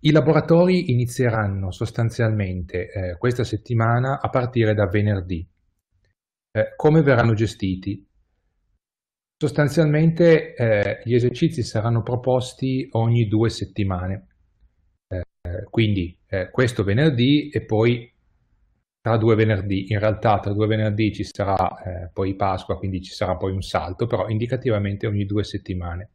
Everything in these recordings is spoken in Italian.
I laboratori inizieranno sostanzialmente eh, questa settimana a partire da venerdì. Eh, come verranno gestiti? Sostanzialmente eh, gli esercizi saranno proposti ogni due settimane, eh, eh, quindi eh, questo venerdì e poi tra due venerdì, in realtà tra due venerdì ci sarà poi Pasqua, quindi ci sarà poi un salto, però indicativamente ogni due settimane.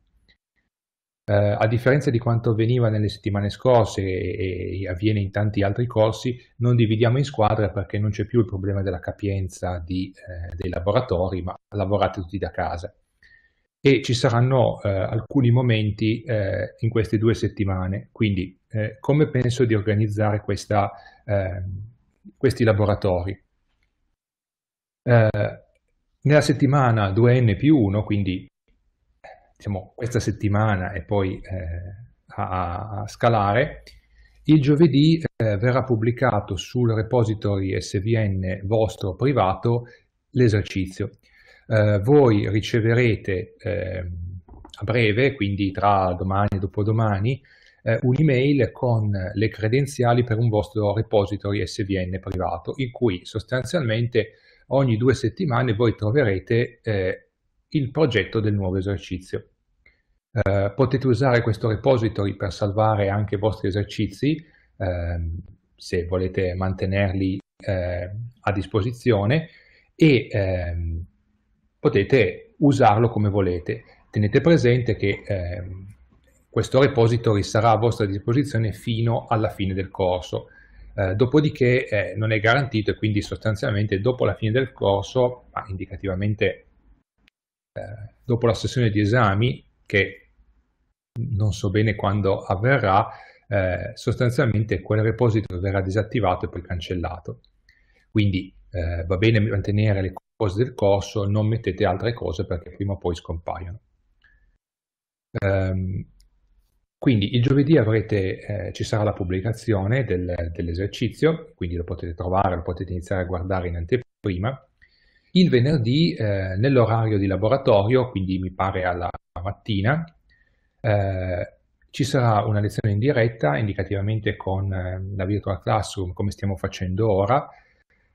Eh, a differenza di quanto avveniva nelle settimane scorse e, e, avviene in tanti altri corsi, non dividiamo in squadre perché non c'è più il problema della capienza di, eh, dei laboratori, ma lavorate tutti da casa. E ci saranno eh, alcuni momenti eh, in queste due settimane, quindi eh, come penso di organizzare questa, eh, questi laboratori? nella settimana 2N più 1, quindi diciamo, questa settimana e poi eh, a, a, scalare, il giovedì eh, verrà pubblicato sul repository SVN vostro privato l'esercizio. Eh, voi riceverete ehm, a breve, quindi tra domani e dopodomani, eh, un'email con le credenziali per un vostro repository SVN privato, in cui sostanzialmente ogni due settimane voi troverete eh, il progetto del nuovo esercizio. Eh, potete usare questo repository per salvare anche i vostri esercizi, eh, se volete mantenerli eh, a disposizione, e ehm, potete usarlo come volete. Tenete presente che ehm, questo repository sarà a vostra disposizione fino alla fine del corso. Eh, dopodiché eh, non è garantito e quindi sostanzialmente dopo la fine del corso, ma indicativamente eh, dopo la sessione di esami, che non so bene quando avverrà, eh, sostanzialmente quel repository verrà disattivato e poi cancellato. Quindi eh, va bene mantenere le cose del corso, non mettete altre cose perché prima o poi scompaiono. Um, quindi il giovedì avrete, eh, ci sarà la pubblicazione del, dell'esercizio, quindi lo potete trovare, lo potete iniziare a guardare in anteprima. Il venerdì, eh, nell'orario di laboratorio, quindi mi pare alla mattina, eh, ci sarà una lezione in diretta, indicativamente con eh, la Virtual Classroom, come stiamo facendo ora,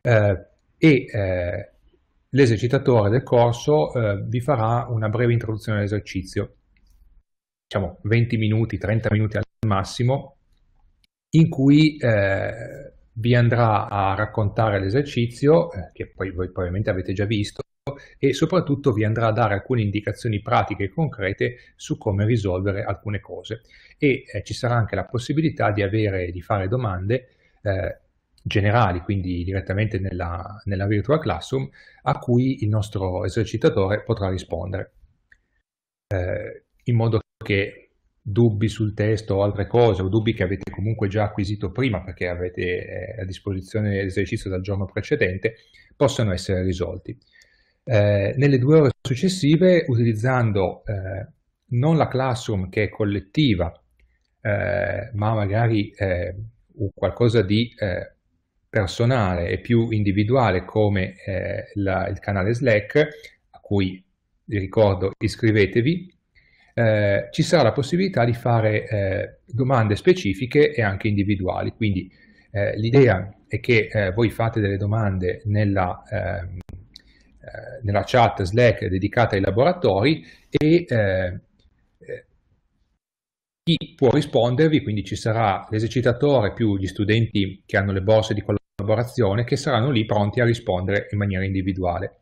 eh, e eh, l'esercitatore del corso vi farà una breve introduzione all'esercizio, diciamo 20 minuti, 30 minuti al massimo, in cui vi andrà a raccontare l'esercizio, eh, che poi voi probabilmente avete già visto, e soprattutto vi andrà a dare alcune indicazioni pratiche e concrete su come risolvere alcune cose e eh, ci sarà anche la possibilità di, avere, di fare domande eh, generali, quindi direttamente nella, nella Virtual Classroom, a cui il nostro esercitatore potrà rispondere, eh, in modo che dubbi sul testo o altre cose, o dubbi che avete comunque già acquisito prima perché avete eh, a disposizione l'esercizio dal giorno precedente, possano essere risolti. Eh, nelle due ore successive, utilizzando eh, non la classroom che è collettiva, eh, ma magari eh, qualcosa di eh, personale e più individuale come la, il canale Slack, a cui vi ricordo iscrivetevi, ci sarà la possibilità di fare domande specifiche e anche individuali. Quindi l'idea è che voi fate delle domande nella eh, nella chat Slack dedicata ai laboratori e eh, eh, chi può rispondervi, quindi ci sarà l'esercitatore più gli studenti che hanno le borse di collaborazione che saranno lì pronti a rispondere in maniera individuale.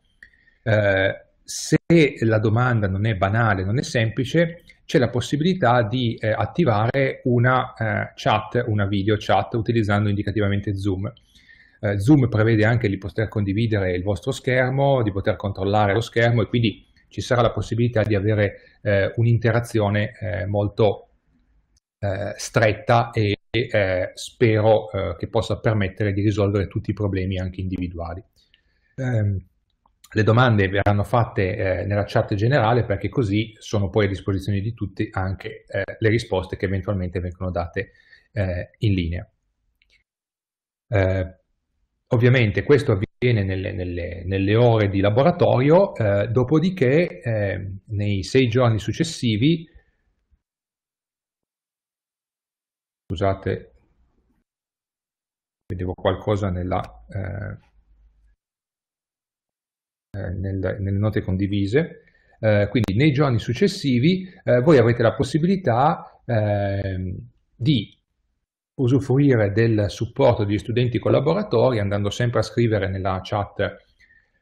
Eh, se la domanda non è banale, non è semplice, c'è la possibilità di eh, attivare una eh, chat, una video chat utilizzando indicativamente Zoom. Eh, Zoom prevede anche di poter condividere il vostro schermo, di poter controllare lo schermo e quindi ci sarà la possibilità di avere eh, un'interazione eh, molto eh, stretta e eh, spero eh, che possa permettere di risolvere tutti i problemi anche individuali. Ehm, le domande verranno fatte nella chat generale perché così sono poi a disposizione di tutti anche le risposte che eventualmente vengono date in linea. Eh, Ovviamente questo avviene nelle, nelle, nelle ore di laboratorio, eh, dopodiché eh, nei sei giorni successivi, scusate, vedevo qualcosa nella, eh, eh nel, nelle note condivise, eh, quindi nei giorni successivi eh, voi avete la possibilità ehm, di usufruire del supporto degli studenti collaboratori andando sempre a scrivere nella chat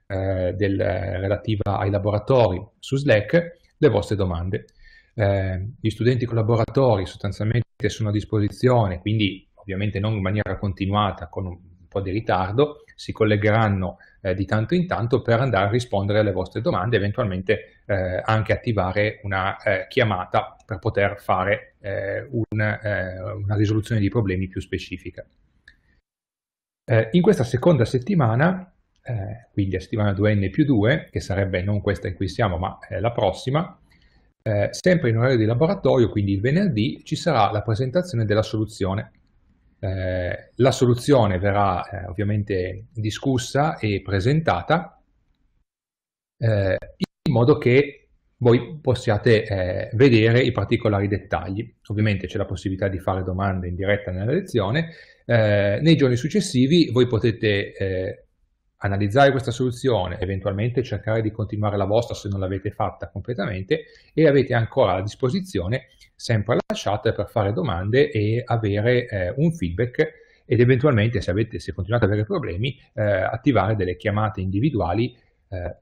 eh, del, relativa ai laboratori su Slack le vostre domande. Eh, gli studenti collaboratori sostanzialmente sono a disposizione, quindi ovviamente non in maniera continuata, con un po' di ritardo, si collegheranno eh, di tanto in tanto per andare a rispondere alle vostre domande, eventualmente eh, anche attivare una eh, chiamata per poter fare eh, una, eh, una risoluzione di problemi più specifica. Eh, in questa seconda settimana, eh, quindi la settimana 2n più 2, che sarebbe non questa in cui siamo ma eh, la prossima, eh, sempre in orario di laboratorio, quindi il venerdì, ci sarà la presentazione della soluzione. la soluzione verrà ovviamente discussa e presentata in modo che voi possiate eh, vedere i particolari dettagli. Ovviamente c'è la possibilità di fare domande in diretta nella lezione. Eh, nei giorni successivi voi potete eh, analizzare questa soluzione, eventualmente cercare di continuare la vostra se non l'avete fatta completamente e avete ancora a disposizione sempre la chat per fare domande e avere eh, un feedback ed eventualmente se, avete, se continuate ad avere problemi eh, attivare delle chiamate individuali eh,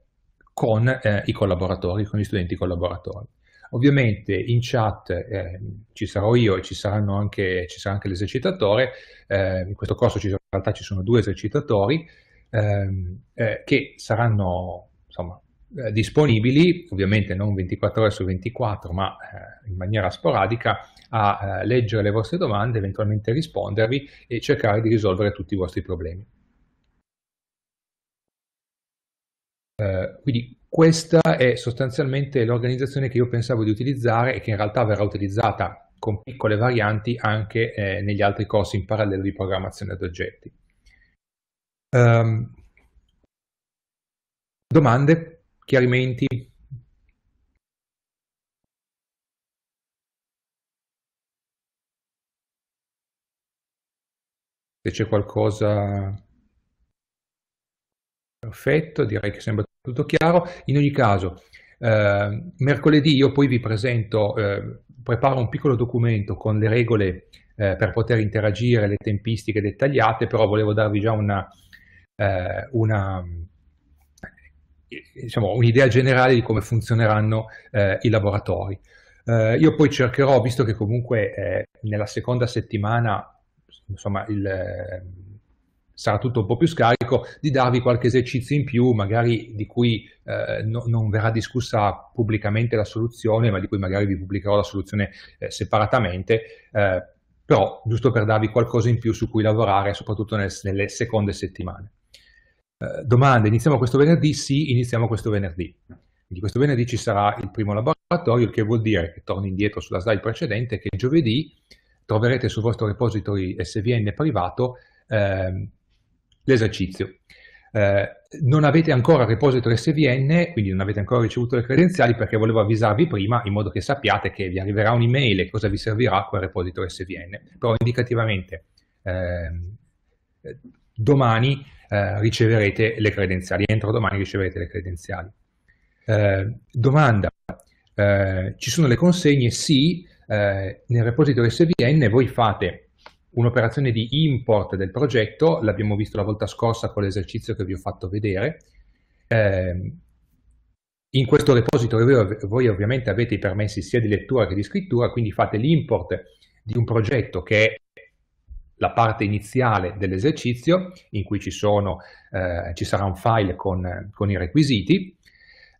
con eh, i collaboratori, con gli studenti collaboratori. Ovviamente in chat eh, ci sarò io e ci, anche, ci sarà anche l'esercitatore, eh, in questo corso ci, in realtà ci sono due esercitatori ehm, eh, che saranno insomma, eh, disponibili, ovviamente non 24 ore su 24, ma eh, in maniera sporadica, a leggere le vostre domande, eventualmente rispondervi e cercare di risolvere tutti i vostri problemi. Eh, quindi questa è sostanzialmente l'organizzazione che io pensavo di utilizzare e che in realtà verrà utilizzata con piccole varianti anche eh, negli altri corsi in parallelo di programmazione ad oggetti. Um, domande? Chiarimenti? Se c'è qualcosa Perfetto, direi che sembra tutto chiaro. In ogni caso, eh, mercoledì io poi vi presento, eh, preparo un piccolo documento con le regole eh, per poter interagire, le tempistiche dettagliate, però volevo darvi già una, eh, una diciamo, un'idea generale di come funzioneranno eh, i laboratori. Eh, io poi cercherò, visto che comunque nella seconda settimana insomma, il, sarà tutto un po' più scarico, di darvi qualche esercizio in più, magari di cui eh, no, non verrà discussa pubblicamente la soluzione, ma di cui magari vi pubblicherò la soluzione eh, separatamente, eh, però giusto per darvi qualcosa in più su cui lavorare, soprattutto nel, nelle seconde settimane. Eh, domande, iniziamo questo venerdì? Sì, iniziamo questo venerdì. Quindi questo venerdì ci sarà il primo laboratorio, il che vuol dire che torni indietro sulla slide precedente, che giovedì troverete sul vostro repository SVN privato ehm, l'esercizio. Eh, non avete ancora repository SVN, quindi non avete ancora ricevuto le credenziali perché volevo avvisarvi prima in modo che sappiate che vi arriverà un'email e cosa vi servirà quel repository SVN. Però indicativamente eh, domani eh, riceverete le credenziali, entro domani riceverete le credenziali. Eh, domanda, eh, ci sono le consegne? Sì, eh, nel repository SVN voi fate un'operazione di import del progetto, l'abbiamo visto la volta scorsa con l'esercizio che vi ho fatto vedere. Eh, in questo repository voi, voi ovviamente avete i permessi sia di lettura che di scrittura, quindi fate l'import di un progetto che è la parte iniziale dell'esercizio in cui ci, sono, eh, ci, sarà un file con, con i requisiti,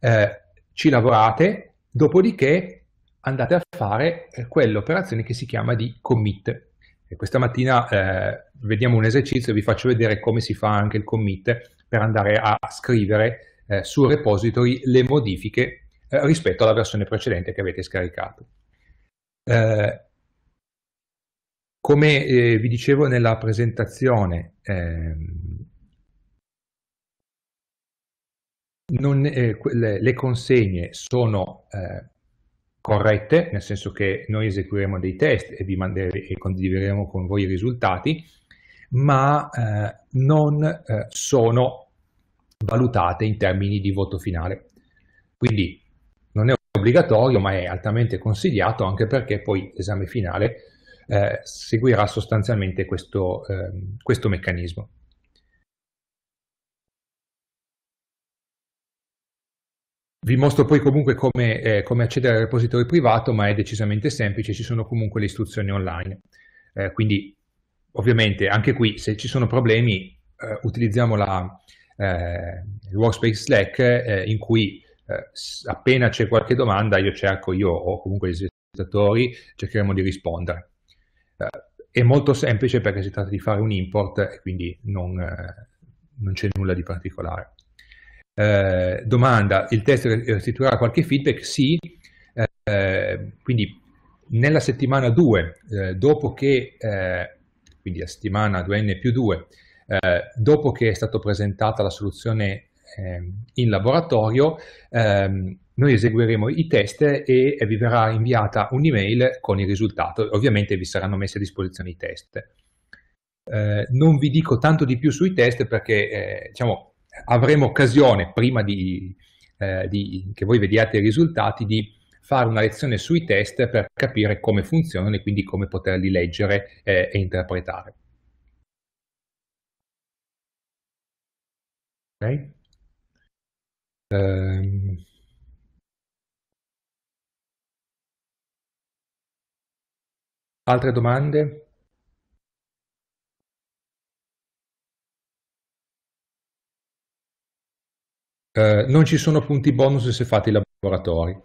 eh, ci lavorate, dopodiché andate a fare eh, quell'operazione che si chiama di commit. E questa mattina eh, vediamo un esercizio e vi faccio vedere come si fa anche il commit per andare a scrivere eh, sul repository le modifiche eh, rispetto alla versione precedente che avete scaricato. Eh, come eh, vi dicevo nella presentazione, ehm, non, eh, le, le, consegne sono eh, corrette, nel senso che noi eseguiremo dei test e vi manderemo e condivideremo con voi i risultati, ma eh, non eh, sono valutate in termini di voto finale. Quindi non è obbligatorio, ma è altamente consigliato anche perché poi l'esame finale eh, seguirà sostanzialmente questo, ehm, questo meccanismo. Vi mostro poi comunque come, eh, come, accedere al repository privato, ma è decisamente semplice, ci sono comunque le istruzioni online. Eh, quindi ovviamente anche qui se ci sono problemi eh, utilizziamo la, eh, il workspace Slack eh, in cui eh, appena c'è qualche domanda io cerco, io o comunque gli esercitatori cercheremo di rispondere. è molto semplice perché si tratta di fare un import e quindi non, non c'è nulla di particolare. Eh, domanda il test eh, restituirà qualche feedback? Sì, eh, quindi nella settimana 2, eh, dopo che, eh, quindi la settimana 2n più 2, dopo che è stata presentata la soluzione ehm, in laboratorio, ehm, noi eseguiremo i test e vi verrà inviata un'email con il risultato. Ovviamente vi saranno messi a disposizione i test. Eh, non vi dico tanto di più sui test perché eh, diciamo, avremo occasione, prima di, eh, di, che voi vediate i risultati, di fare una lezione sui test per capire come funzionano e quindi come poterli leggere eh, e interpretare. Okay. Um. Altre domande? Eh, non ci sono punti bonus se fate i laboratori.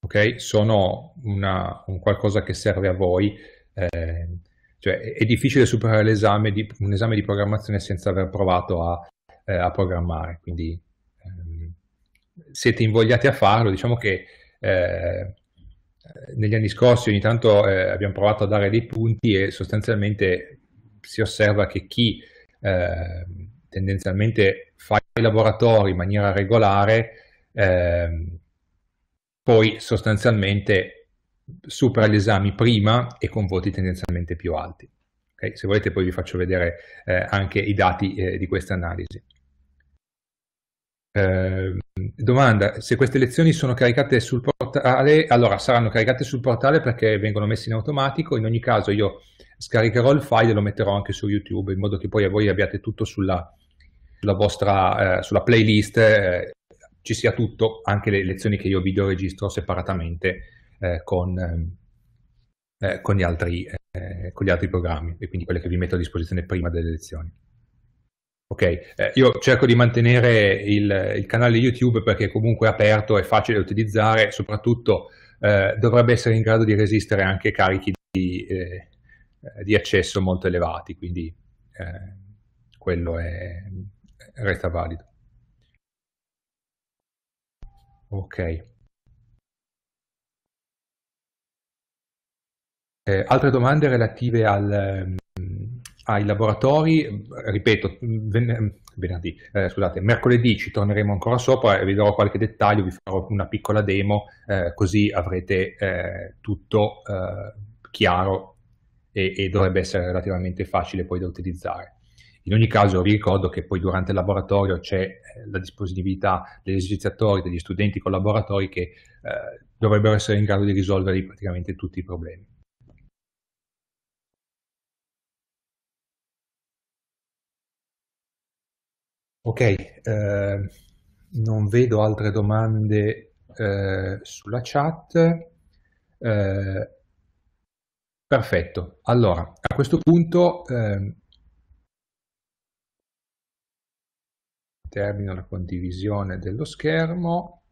Ok? Sono una, un qualcosa che serve a voi. Eh, cioè, è difficile superare l'esame di, un esame di programmazione senza aver provato a, eh, a programmare. Quindi ehm, siete invogliati a farlo. Diciamo che eh, negli anni scorsi ogni tanto eh, abbiamo provato a dare dei punti e sostanzialmente si osserva che chi tendenzialmente fa i lavoratori in maniera regolare, eh, poi sostanzialmente supera gli esami prima e con voti tendenzialmente più alti. Okay? Se volete poi vi faccio vedere eh, anche i dati eh, di questa analisi. Ehm, domanda, se queste lezioni sono caricate sul portale, allora saranno caricate sul portale perché vengono messe in automatico, in ogni caso io scaricherò il file e lo metterò anche su YouTube in modo che poi voi abbiate tutto sulla, sulla vostra eh, sulla playlist eh, ci sia tutto, anche le lezioni che io video registro separatamente eh, con, eh, eh, con, gli altri, con gli altri programmi e quindi quelle che vi metto a disposizione prima delle lezioni. Ok, eh, io cerco di mantenere il, il, canale YouTube perché comunque è aperto, è facile da utilizzare, soprattutto eh, dovrebbe essere in grado di resistere anche carichi di, eh, di accesso molto elevati, quindi quello è, resta valido. Ok. Eh, altre domande relative al, um, ai laboratori, ripeto, ven venerdì, eh, scusate, mercoledì ci torneremo ancora sopra e vi darò qualche dettaglio, vi farò una piccola demo, eh, così avrete eh, tutto eh, chiaro e, e dovrebbe essere relativamente facile poi da utilizzare. In ogni caso vi ricordo che poi durante il laboratorio c'è eh, la disponibilità degli esercitatori, degli studenti collaboratori che eh, dovrebbero essere in grado di risolvere praticamente tutti i problemi. Ok, eh, non vedo altre domande eh, sulla chat. Eh, perfetto, allora a questo punto ehm, termino la condivisione dello schermo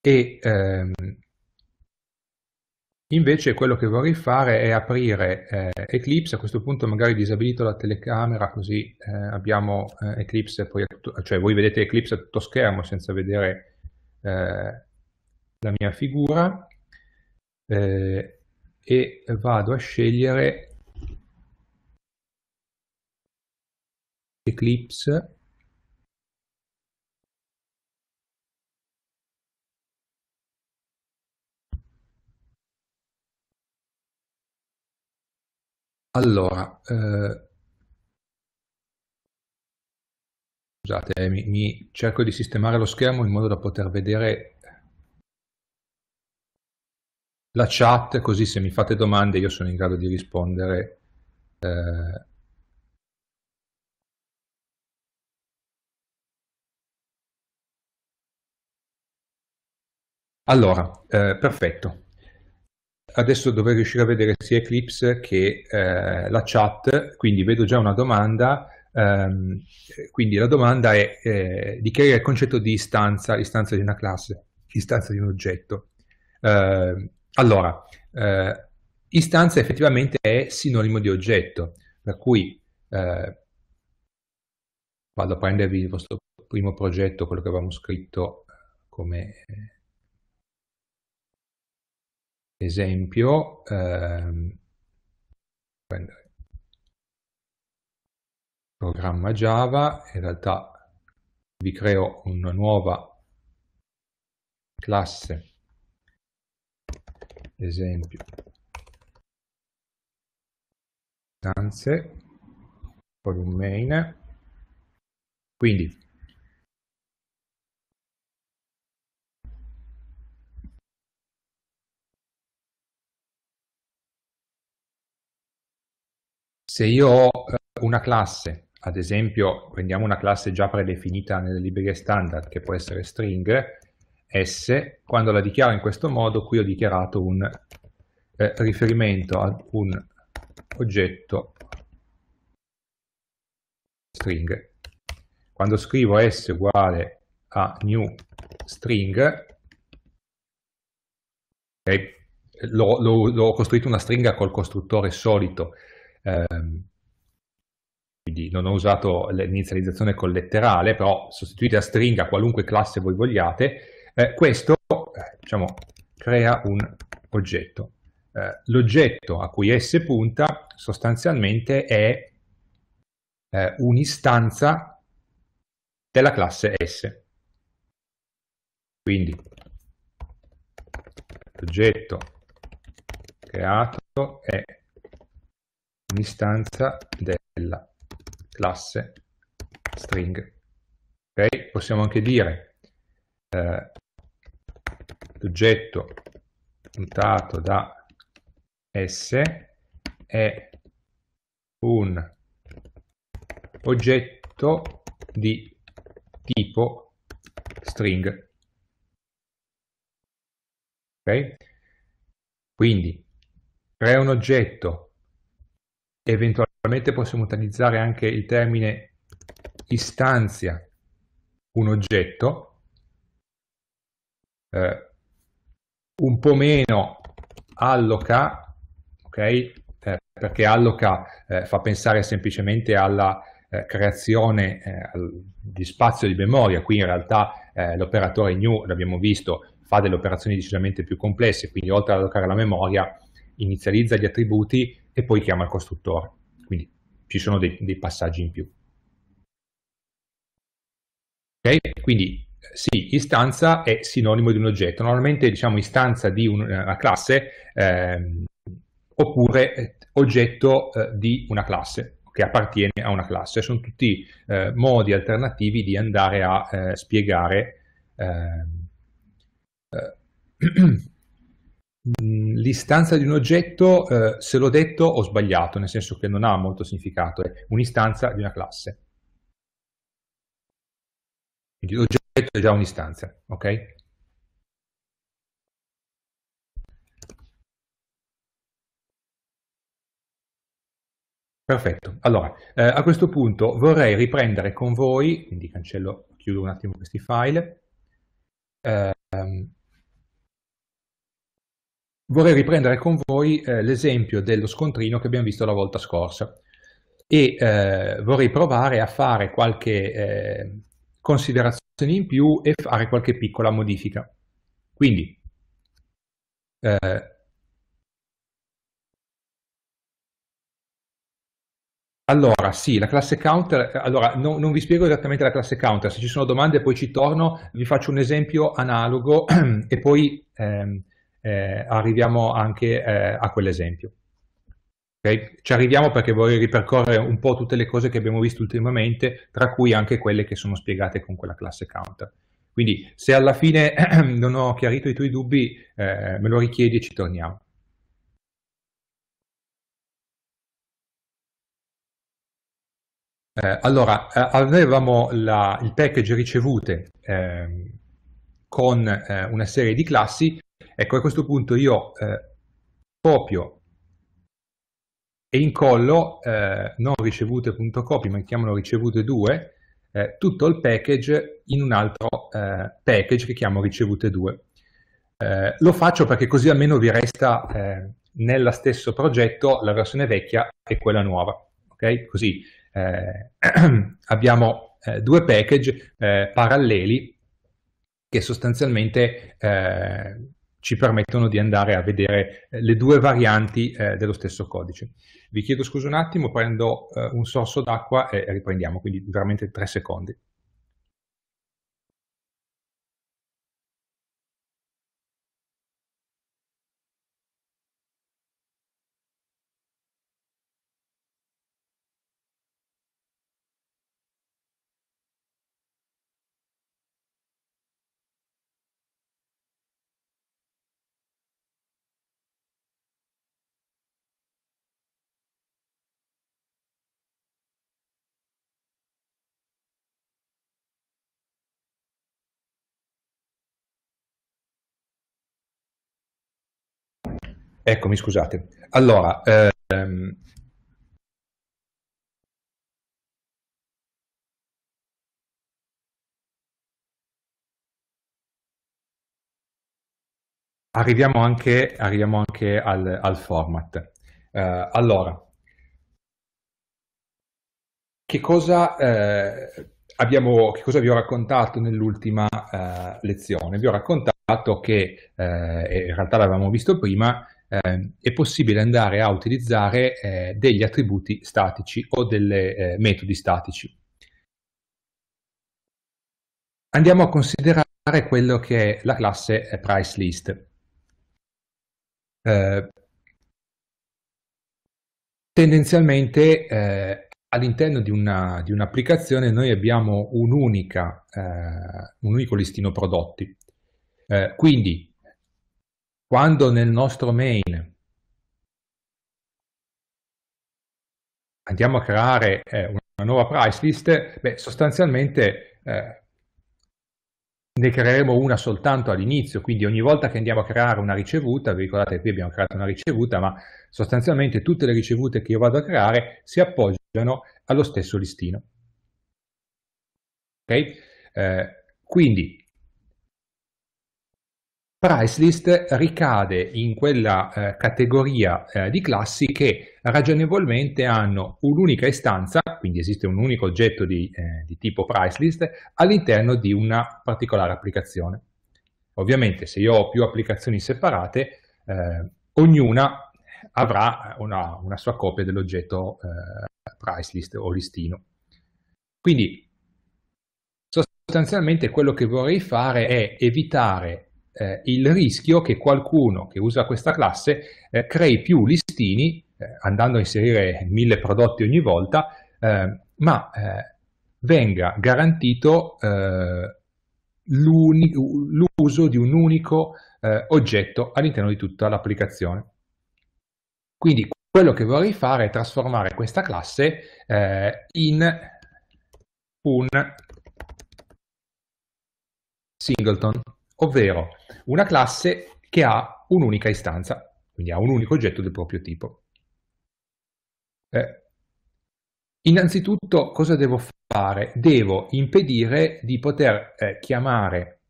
e ehm, invece quello che vorrei fare è aprire eh, Eclipse, a questo punto magari disabilito la telecamera così eh, abbiamo eh, Eclipse, tutto, cioè voi vedete Eclipse a tutto schermo senza vedere eh, la mia figura eh, e vado a scegliere eclipse Allora, eh, scusate, eh, mi, mi, cerco di sistemare lo schermo in modo da poter vedere la chat, così se mi fate domande io sono in grado di rispondere eh, Allora, eh, perfetto. Adesso dovrei riuscire a vedere sia Eclipse che eh, la chat, quindi vedo già una domanda. Ehm, quindi la domanda è eh, di chiarire il concetto di istanza, istanza di una classe, istanza di un oggetto. Eh, allora, eh, istanza effettivamente è sinonimo di oggetto, per cui eh, vado a prendervi il vostro primo progetto, quello che avevamo scritto come Esempio, ehm, prendere programma Java, in realtà vi creo una nuova classe, esempio, danze, con un main, quindi Se io ho eh, una classe, ad esempio prendiamo una classe già predefinita nelle librerie standard che può essere string, S, quando la dichiaro in questo modo qui ho dichiarato un eh, riferimento ad un oggetto string. Quando scrivo S uguale a new string, okay, eh, l'ho costruito una stringa col costruttore solito, ehm, quindi non ho usato l'inizializzazione con letterale, però sostituite a stringa qualunque classe voi vogliate, eh, questo eh, diciamo, crea un oggetto. Eh, l'oggetto a cui S punta sostanzialmente è eh, un'istanza della classe S. Quindi l'oggetto creato è un'istanza della classe string. Okay? Possiamo anche dire eh, l'oggetto mutato da S è un oggetto di tipo string. Okay? Quindi crea un oggetto Eventualmente possiamo utilizzare anche il termine istanzia un oggetto, eh, un po' meno alloca, ok? Eh, perché alloca eh, fa pensare semplicemente alla eh, creazione eh, di spazio di memoria, qui in realtà eh, l'operatore new, l'abbiamo visto, fa delle operazioni decisamente più complesse, quindi oltre ad allocare la memoria inizializza gli attributi e poi chiama il costruttore. Quindi ci sono dei, dei passaggi in più. Okay? Quindi eh, sì, istanza è sinonimo di un oggetto, normalmente diciamo istanza di eh, una classe ehm, eh, oppure oggetto eh, di una classe che appartiene a una classe. Sono tutti eh, modi alternativi di andare a eh, spiegare ehm, L'istanza di un oggetto, eh, se l'ho detto, ho sbagliato, nel senso che non ha molto significato, è un'istanza di una classe. Quindi l'oggetto è già un'istanza, ok? Perfetto, allora eh, a questo punto vorrei riprendere con voi, quindi cancello, chiudo un attimo questi file, ehm, vorrei riprendere con voi eh, l'esempio dello scontrino che abbiamo visto la volta scorsa e eh, vorrei provare a fare qualche eh, considerazione in più e fare qualche piccola modifica. Quindi, eh, allora, sì, la classe counter, allora no, non vi spiego esattamente la classe counter, se ci sono domande poi ci torno, vi faccio un esempio analogo e poi... Ehm, eh, arriviamo anche eh, a quell'esempio. Okay? Ci arriviamo perché vorrei ripercorrere un po' tutte le cose che abbiamo visto ultimamente, tra cui anche quelle che sono spiegate con quella classe counter. Quindi se alla fine non ho chiarito i tuoi dubbi, eh, me lo richiedi e ci torniamo. Eh, allora, eh, avevamo la, il package ricevute ehm, eh, con una serie di classi Ecco, a questo punto io eh, copio e incollo eh, non ricevute.copy, ma chiamano ricevute 2, eh, tutto il package in un altro eh, package che chiamo ricevute 2. Eh, lo faccio perché così almeno vi resta eh, nello stesso progetto la versione vecchia e quella nuova. Okay? Così eh, abbiamo eh, due package eh, paralleli che sostanzialmente ci permettono di andare a vedere eh, le due varianti eh, dello stesso codice. Vi chiedo scusa un attimo, prendo eh, un sorso d'acqua e riprendiamo, quindi veramente tre secondi. Eccomi, scusate. Allora, ehm, arriviamo anche, arriviamo anche al, al, format. Eh, allora, che cosa, eh, abbiamo, che cosa vi ho raccontato nell'ultima eh, lezione? Vi ho raccontato che, eh, in realtà l'avevamo visto prima, eh, è possibile andare a utilizzare eh, degli attributi statici o delle eh, metodi statici. Andiamo a considerare quello che è la classe PriceList. list. Eh, tendenzialmente eh, all'interno di, un'applicazione un noi abbiamo un, unica, eh, un unico listino prodotti. quindi quando nel nostro main andiamo a creare eh, una nuova price list, beh, sostanzialmente eh, ne creeremo una soltanto all'inizio, quindi ogni volta che andiamo a creare una ricevuta, vi ricordate che qui abbiamo creato una ricevuta, ma sostanzialmente tutte le ricevute che io vado a creare si appoggiano allo stesso listino. Ok? Eh, quindi Pricelist ricade in quella eh, categoria eh, di classi che ragionevolmente hanno un'unica istanza, quindi esiste un unico oggetto di, eh, di tipo pricelist, all'interno di una particolare applicazione. Ovviamente se io ho più applicazioni separate, eh, ognuna avrà una, una, sua copia dell'oggetto eh, pricelist o listino. Quindi sostanzialmente quello che vorrei fare è evitare eh, il rischio che qualcuno che usa questa classe eh, crei più listini, eh, andando a inserire mille prodotti ogni volta, eh, ma eh, venga garantito eh, l'uso di un unico oggetto all'interno di tutta l'applicazione. Quindi quello che vorrei fare è trasformare questa classe in un singleton ovvero una classe che ha un'unica istanza, quindi ha un unico oggetto del proprio tipo. Eh, innanzitutto cosa devo fare? Devo impedire di poter eh, chiamare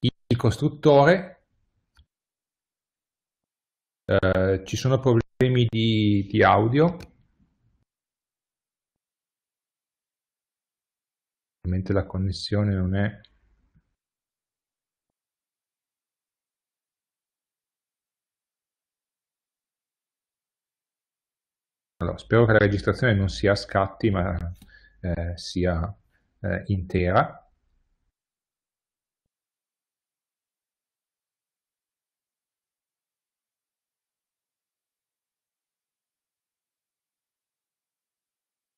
il costruttore, eh, ci sono problemi di, di audio, ovviamente la connessione non è Allora, spero che la registrazione non sia a scatti, ma eh, sia eh, intera.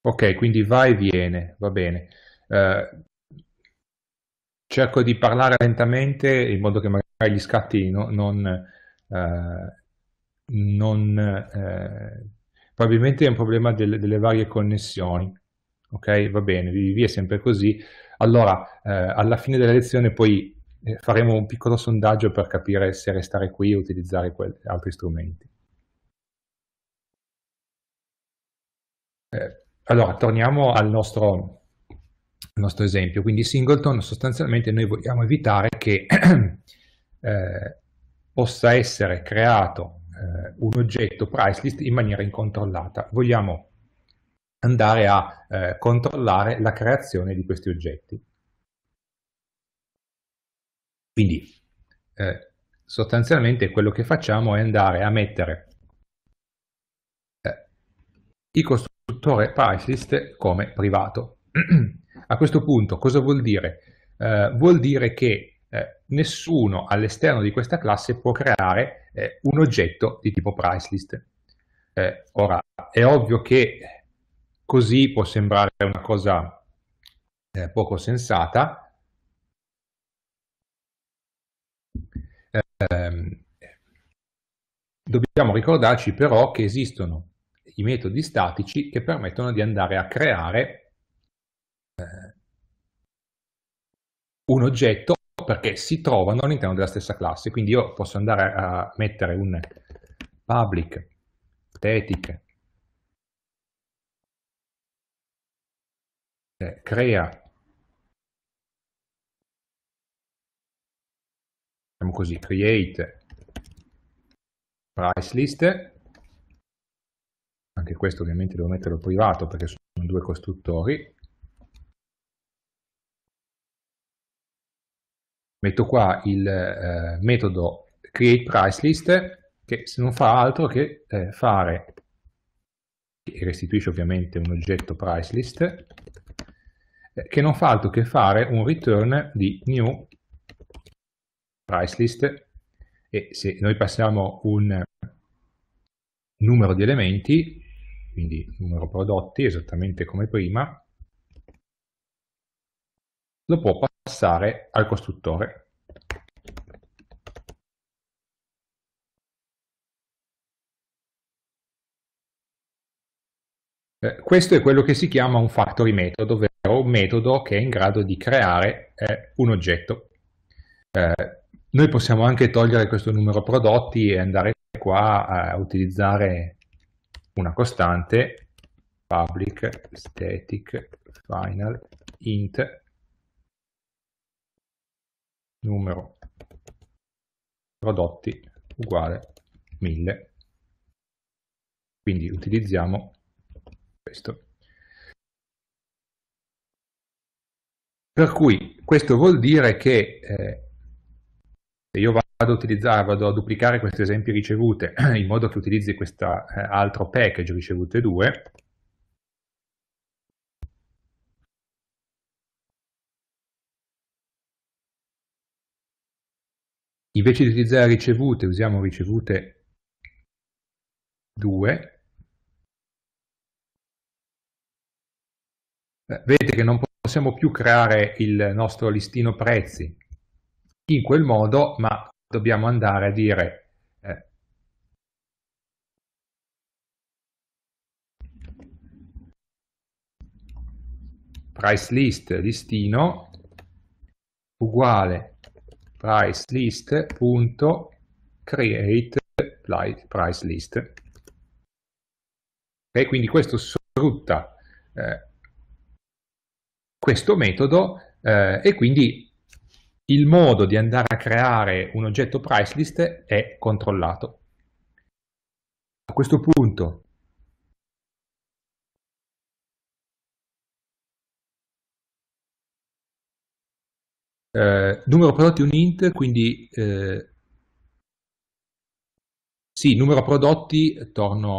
Ok, quindi va e viene, va bene. Eh, cerco di parlare lentamente in modo che magari gli scatti no, non, eh, non eh, probabilmente è un problema del, delle varie connessioni. Ok, va bene, VVV è sempre così. Allora, eh, alla fine della lezione poi eh, faremo un piccolo sondaggio per capire se restare qui o utilizzare altri strumenti. Eh, allora, torniamo al nostro, al nostro, esempio. Quindi Singleton sostanzialmente noi vogliamo evitare che eh, possa essere creato eh, un oggetto pricelist in maniera incontrollata. Vogliamo andare a eh, controllare la creazione di questi oggetti. Quindi eh, sostanzialmente quello che facciamo è andare a mettere eh, il costruttore pricelist come privato. a questo punto cosa vuol dire? Eh, vuol dire che eh, nessuno all'esterno di questa classe può creare eh, un oggetto di tipo pricelist. Eh, ora, è ovvio che così può sembrare una cosa eh, poco sensata, ehm, dobbiamo ricordarci però che esistono i metodi statici che permettono di andare a creare eh, un oggetto perché si trovano all'interno della stessa classe. Quindi io posso andare a mettere un public tetic eh, crea diciamo così create price list anche questo ovviamente devo metterlo privato perché sono due costruttori metto qua il eh, metodo create price list che non fa altro che eh, fare che restituisce ovviamente un oggetto price list eh, che non fa altro che fare un return di new price list e se noi passiamo un numero di elementi quindi numero prodotti esattamente come prima lo può passare passare al costruttore. Eh, questo è quello che si chiama un factory method, ovvero un metodo che è in grado di creare eh, un oggetto. Eh, noi possiamo anche togliere questo numero prodotti e andare qua a utilizzare una costante public static final int numero prodotti uguale 1000. Quindi utilizziamo questo. Per cui questo vuol dire che eh, se io vado a utilizzare, vado a duplicare questi esempi ricevute in modo che utilizzi questo eh, altro package ricevute 2, Invece di utilizzare ricevute, usiamo ricevute 2. Vedete che non possiamo più creare il nostro listino prezzi in quel modo, ma dobbiamo andare a dire eh, price list listino uguale price list punto create price list okay, quindi questo sfrutta eh, questo metodo eh, e quindi il modo di andare a creare un oggetto price list è controllato a questo punto Eh, numero prodotti un int, quindi eh, sì, numero prodotti torno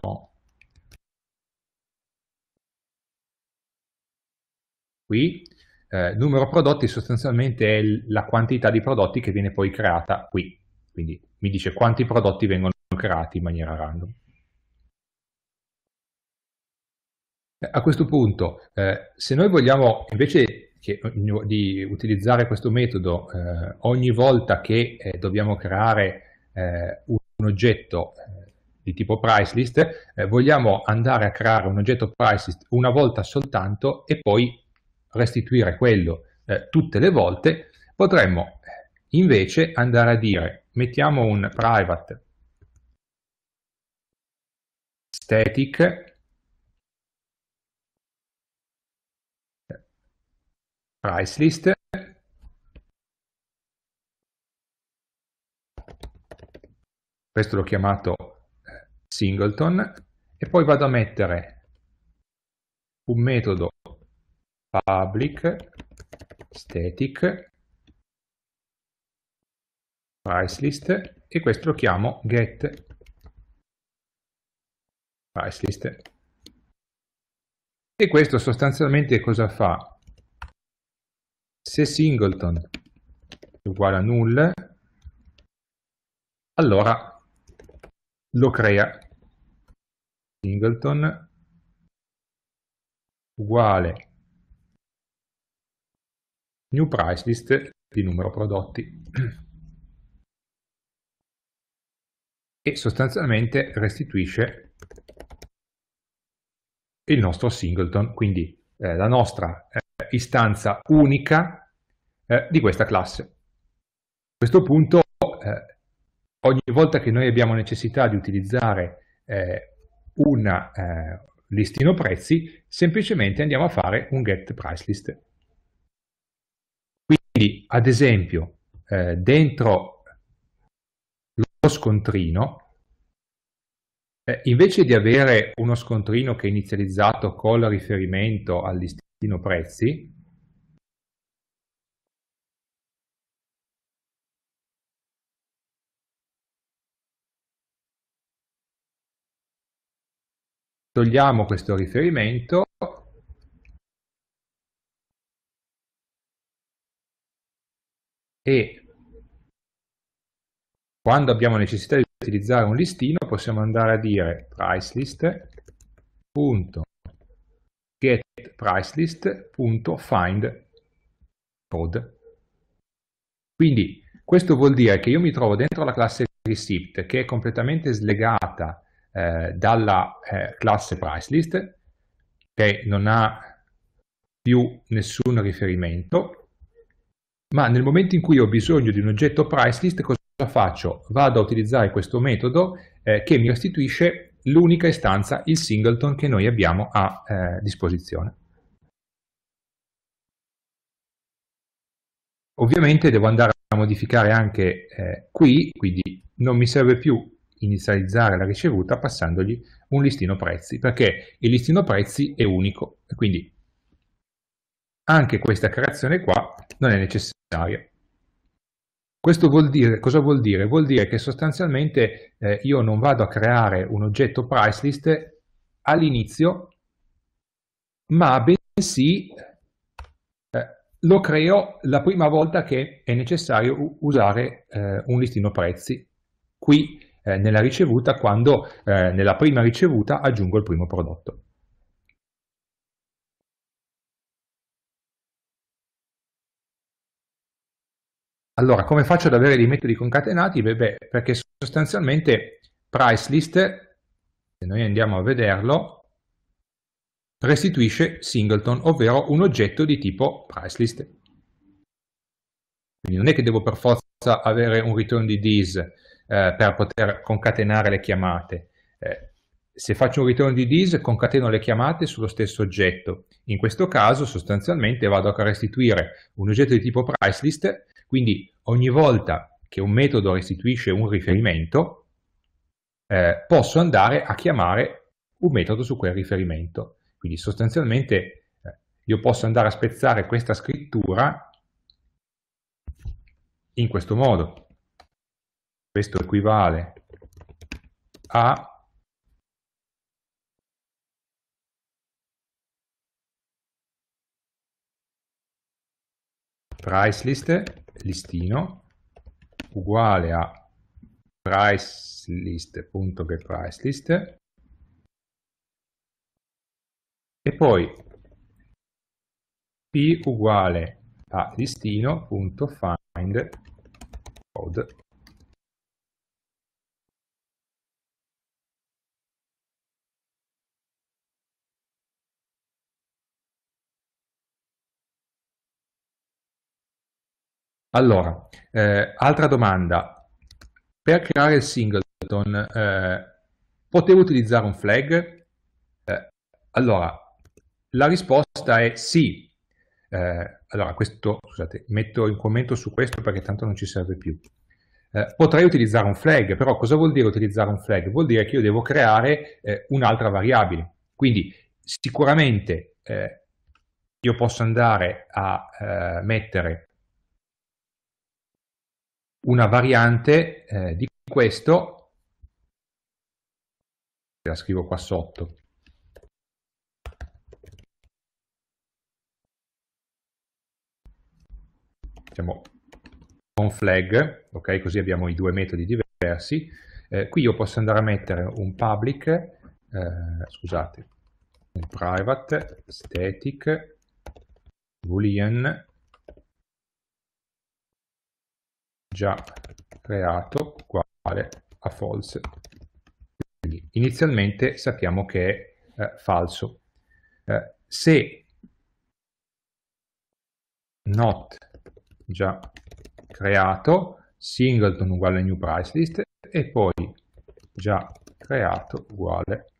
qui. Eh, numero prodotti sostanzialmente è la quantità di prodotti che viene poi creata qui. Quindi mi dice quanti prodotti vengono creati in maniera random. Eh, a questo punto, eh, se noi vogliamo invece che, di utilizzare questo metodo eh, ogni volta che eh, dobbiamo creare eh, un oggetto eh, di tipo pricelist, list, eh, vogliamo andare a creare un oggetto pricelist una volta soltanto e poi restituire quello tutte le volte, potremmo invece andare a dire mettiamo un private static price list questo l'ho chiamato eh, singleton e poi vado a mettere un metodo public static price list e questo lo chiamo get price list e questo sostanzialmente cosa fa se singleton è uguale a null, allora lo crea singleton uguale new price list di numero prodotti e sostanzialmente restituisce il nostro singleton quindi eh, la nostra eh, istanza unica eh, di questa classe. A questo punto eh, ogni volta che noi abbiamo necessità di utilizzare eh, un eh, listino prezzi, semplicemente andiamo a fare un get price list. Quindi, ad esempio, eh, dentro lo scontrino, invece di avere uno scontrino che è inizializzato col riferimento al listino listino prezzi togliamo questo riferimento e quando abbiamo necessità di utilizzare un listino possiamo andare a dire price list pricelist.find code. Quindi questo vuol dire che io mi trovo dentro la classe receipt che è completamente slegata eh, dalla eh, classe pricelist che non ha più nessun riferimento, ma nel momento in cui ho bisogno di un oggetto pricelist cosa faccio? Vado a utilizzare questo metodo eh, che mi restituisce l'unica istanza, il singleton che noi abbiamo a eh, disposizione. Ovviamente devo andare a modificare anche eh, qui, quindi non mi serve più inizializzare la ricevuta passandogli un listino prezzi, perché il listino prezzi è unico, e quindi anche questa creazione qua non è necessaria. Questo vuol dire, cosa vuol dire? Vuol dire che sostanzialmente eh, io non vado a creare un oggetto pricelist all'inizio, ma bensì eh, lo creo la prima volta che è necessario usare eh, un listino prezzi, qui eh, nella ricevuta, quando eh, nella prima ricevuta aggiungo il primo prodotto. Allora, come faccio ad avere dei metodi concatenati? Beh, beh, perché sostanzialmente PriceList, se noi andiamo a vederlo, restituisce singleton, ovvero un oggetto di tipo PriceList. Quindi non è che devo per forza avere un return di this eh, per poter concatenare le chiamate. Eh, se faccio un return di this, concateno le chiamate sullo stesso oggetto. In questo caso, sostanzialmente, vado a restituire un oggetto di tipo price quindi ogni volta che un metodo restituisce un riferimento, eh, posso andare a chiamare un metodo su quel riferimento. Quindi sostanzialmente eh, io posso andare a spezzare questa scrittura in questo modo. Questo equivale a price listino uguale a pricelist.getPriceList e poi p uguale a listino.find code Allora, eh, altra domanda. Per creare il singleton eh, potevo utilizzare un flag? Eh, allora, la risposta è sì. Eh, allora, questo, scusate, metto un commento su questo perché tanto non ci serve più. Eh, potrei utilizzare un flag, però cosa vuol dire utilizzare un flag? Vuol dire che io devo creare eh, un'altra variabile. Quindi sicuramente io posso andare a mettere una variante eh, di questo, la scrivo qua sotto, diciamo on flag, ok? Così abbiamo i due metodi diversi. Eh, qui io posso andare a mettere un public, eh, scusate, un private, static, boolean, già creato uguale a false. Quindi inizialmente sappiamo che è eh, falso. Eh, se not già creato, singleton uguale new price list e poi già creato uguale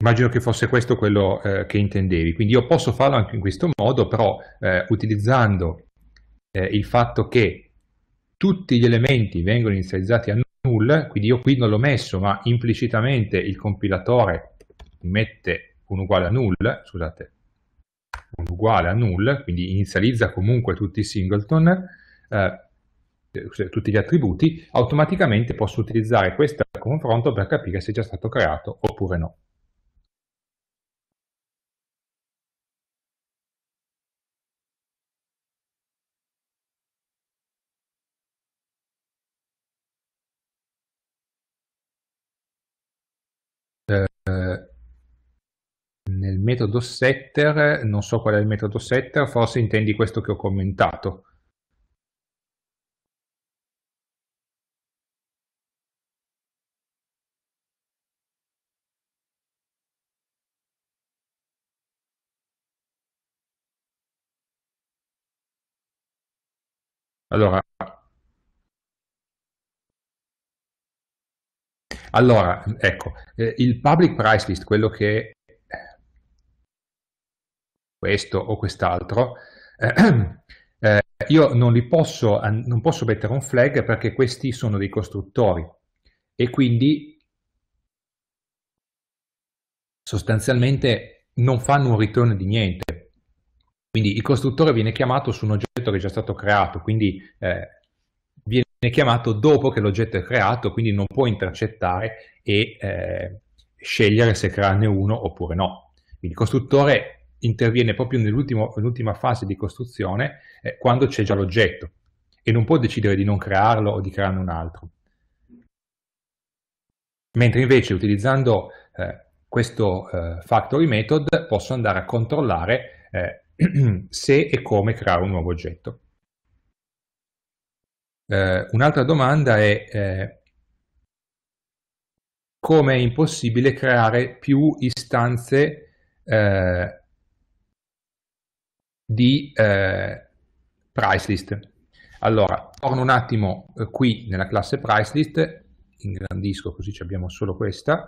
Immagino che fosse questo quello eh, che intendevi, quindi io posso farlo anche in questo modo, però eh, utilizzando eh, il fatto che tutti gli elementi vengono inizializzati a null, quindi io qui non l'ho messo, ma implicitamente il compilatore mette un uguale a null, scusate, un uguale a null, quindi inizializza comunque tutti i singleton, eh, eh, cioè tutti gli attributi, automaticamente posso utilizzare questo confronto per capire se è già stato creato oppure no. metodo setter, non so qual è il metodo setter, forse intendi questo che ho commentato. Allora, allora ecco, eh, il public price list, quello che questo o quest'altro, eh, io non, li posso, non posso mettere un flag perché questi sono dei costruttori e quindi sostanzialmente non fanno un ritorno di niente. Quindi il costruttore viene chiamato su un oggetto che è già stato creato, quindi eh, viene chiamato dopo che l'oggetto è creato, quindi non può intercettare e eh, scegliere se crearne uno oppure no. Quindi il costruttore interviene proprio nell'ultima fase di costruzione eh, quando c'è già l'oggetto e non può decidere di non crearlo o di crearne un altro. Mentre invece utilizzando eh, questo eh, factory method posso andare a controllare eh, se e come creare un nuovo oggetto. Eh, un'altra domanda è eh, come è impossibile creare più istanze eh, di eh, price Allora, torno un attimo eh, qui nella classe PriceList, ingrandisco così abbiamo solo questa.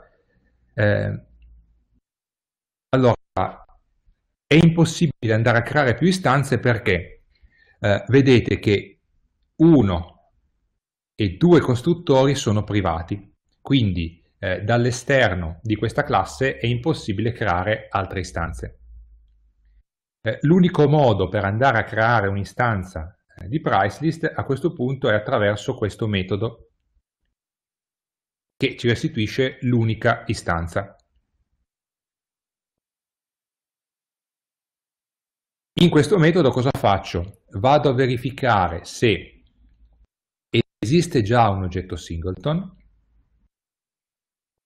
Eh, allora, è impossibile andare a creare più istanze perché eh, vedete che uno e due costruttori sono privati, quindi eh, dall'esterno di questa classe è impossibile creare altre istanze. Eh, l'unico modo per andare a creare un'istanza eh, di pricelist a questo punto è attraverso questo metodo che ci restituisce l'unica istanza. In questo metodo cosa faccio? Vado a verificare se esiste già un oggetto singleton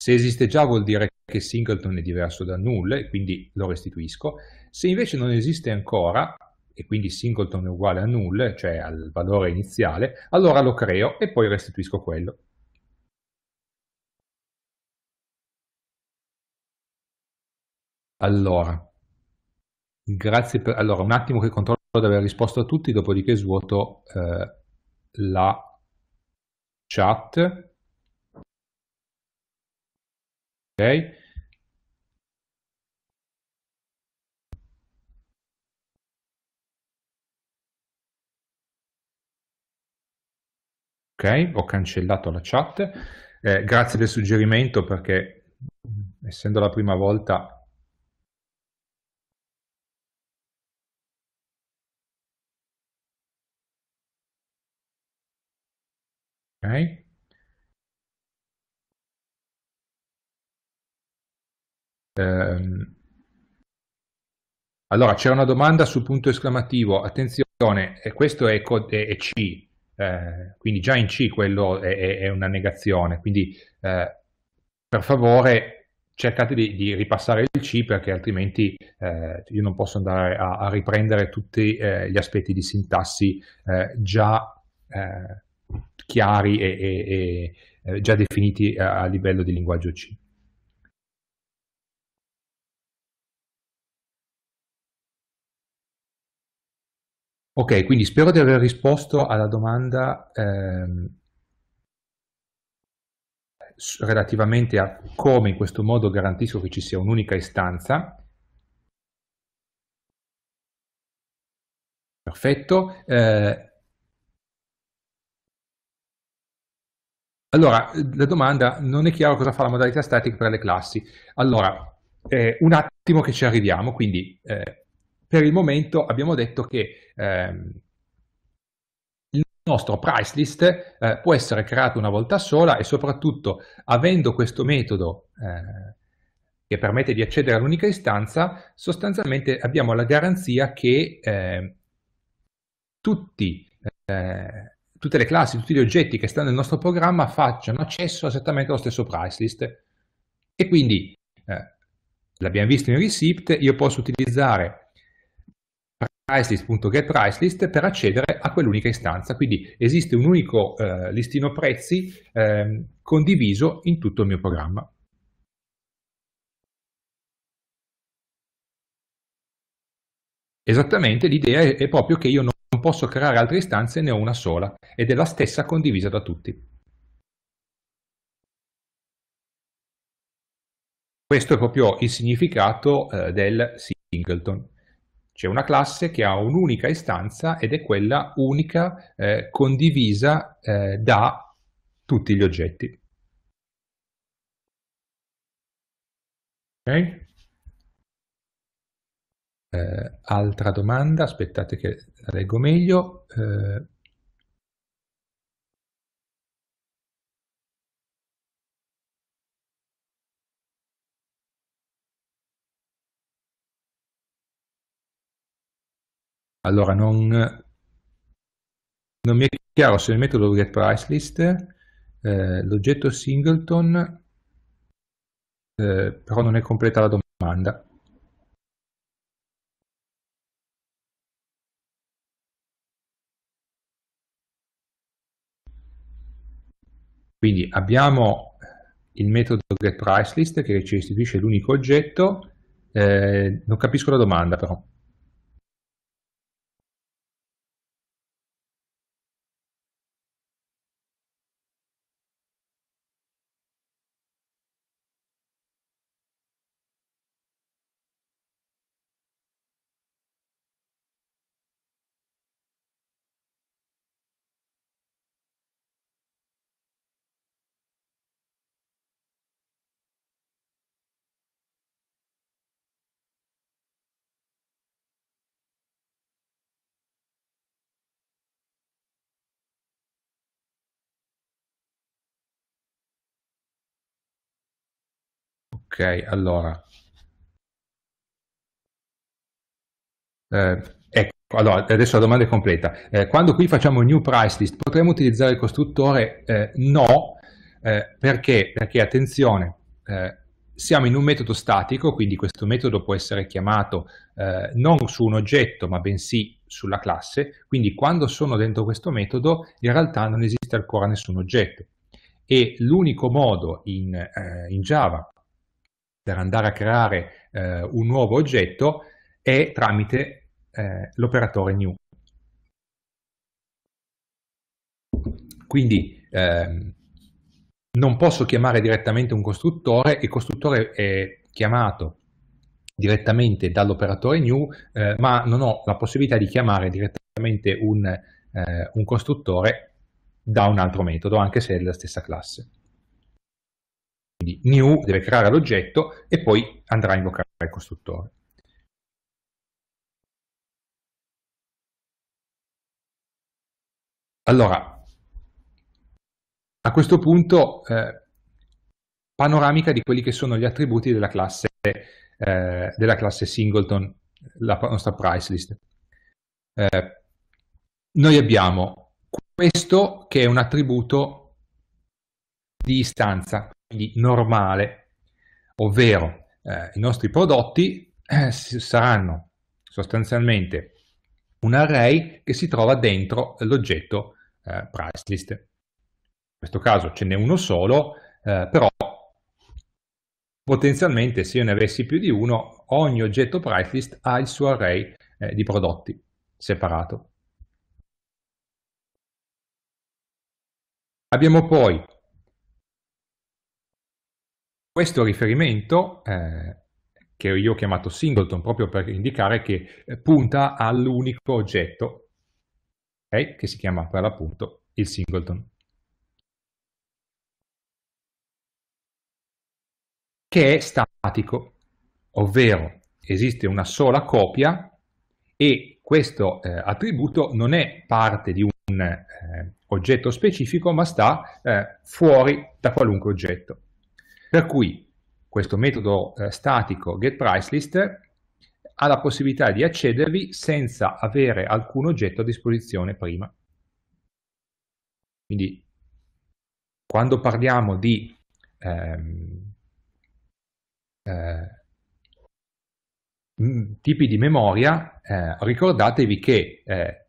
se esiste già vuol dire che singleton è diverso da null e quindi lo restituisco. Se invece non esiste ancora e quindi singleton è uguale a null, cioè al valore iniziale, allora lo creo e poi restituisco quello. Allora, grazie per... Allora, un attimo che controllo di aver risposto a tutti, dopodiché svuoto eh, la chat lei Ok, ho cancellato la chat. Eh, grazie del suggerimento perché mm, essendo la prima volta Okay. Ehm, allora c'era una domanda sul punto esclamativo, attenzione, questo è, è, è C, eh, quindi già in C quello è, è una negazione, quindi eh, per favore cercate di, di, ripassare il C perché altrimenti eh, io non posso andare a, a riprendere tutti eh, gli aspetti di sintassi eh, già eh, chiari e, e, e già definiti a, a livello di linguaggio C. Ok, quindi spero di aver risposto alla domanda ehm, relativamente a come in questo modo garantisco che ci sia un'unica istanza. Perfetto. Eh, allora, la domanda non è chiaro cosa fa la modalità static per le classi. Allora, eh, un attimo che ci arriviamo, quindi eh, per il momento abbiamo detto che ehm, il nostro price list eh, può essere creato una volta sola e soprattutto avendo questo metodo eh, che permette di accedere all'unica istanza, sostanzialmente abbiamo la garanzia che ehm, eh, tutti, tutte le classi, tutti gli oggetti che stanno nel nostro programma facciano accesso esattamente allo stesso price list. E quindi, eh, l'abbiamo visto in receipt, io posso utilizzare pricelist.getPriceList per accedere a quell'unica istanza. Quindi esiste un unico eh, listino prezzi eh, condiviso in tutto il mio programma. Esattamente, l'idea è proprio che io non posso creare altre istanze, ne ho una sola, ed è la stessa condivisa da tutti. Questo è proprio il significato eh, del singleton. C'è una classe che ha un'unica istanza ed è quella unica eh, condivisa eh, da tutti gli oggetti. Ok? Eh, altra domanda, aspettate che la leggo meglio. Eh, Allora non, non mi è chiaro se metodo get price list, eh, l'oggetto singleton, eh, però non è completa la domanda. Quindi abbiamo il metodo getPriceList che ci restituisce l'unico oggetto, eh, non capisco la domanda però. Ok, allora. Eh, ecco, allora, adesso la domanda è completa. Eh, quando qui facciamo new price list, potremmo utilizzare il costruttore? Eh, no, eh, perché? Perché, attenzione, eh, siamo in un metodo statico, quindi questo metodo può essere chiamato eh, non su un oggetto, ma bensì sulla classe, quindi quando sono dentro questo metodo, in realtà non esiste ancora nessun oggetto. E l'unico modo in, in Java per andare a creare eh, un nuovo oggetto è tramite eh, l'operatore new. Quindi ehm, non posso chiamare direttamente un costruttore, il costruttore è chiamato direttamente dall'operatore new, eh, ma non ho la possibilità di chiamare direttamente un, eh, un costruttore da un altro metodo, anche se è della stessa classe. Quindi new deve creare l'oggetto e poi andrà a invocare il costruttore. Allora, a questo punto eh, panoramica di quelli che sono gli attributi della classe, eh, della classe singleton, la nostra price list. Eh, noi abbiamo questo che è un attributo di istanza, quindi normale, ovvero eh, i nostri prodotti eh, saranno sostanzialmente un array che si trova dentro l'oggetto eh, price In questo caso ce n'è uno solo, eh, però potenzialmente se io ne avessi più di uno, ogni oggetto pricelist ha il suo array eh, di prodotti separato. Abbiamo poi questo riferimento, eh, che io ho chiamato singleton proprio per indicare che eh, punta all'unico oggetto, okay, che si chiama per l'appunto il singleton. Che è statico, ovvero esiste una sola copia e questo eh, attributo non è parte di un eh, oggetto specifico, ma sta eh, fuori da qualunque oggetto. Per cui questo metodo eh, statico getPriceList ha la possibilità di accedervi senza avere alcun oggetto a disposizione prima. Quindi quando parliamo di ehm, eh, mm, tipi di memoria, eh, ricordatevi che eh,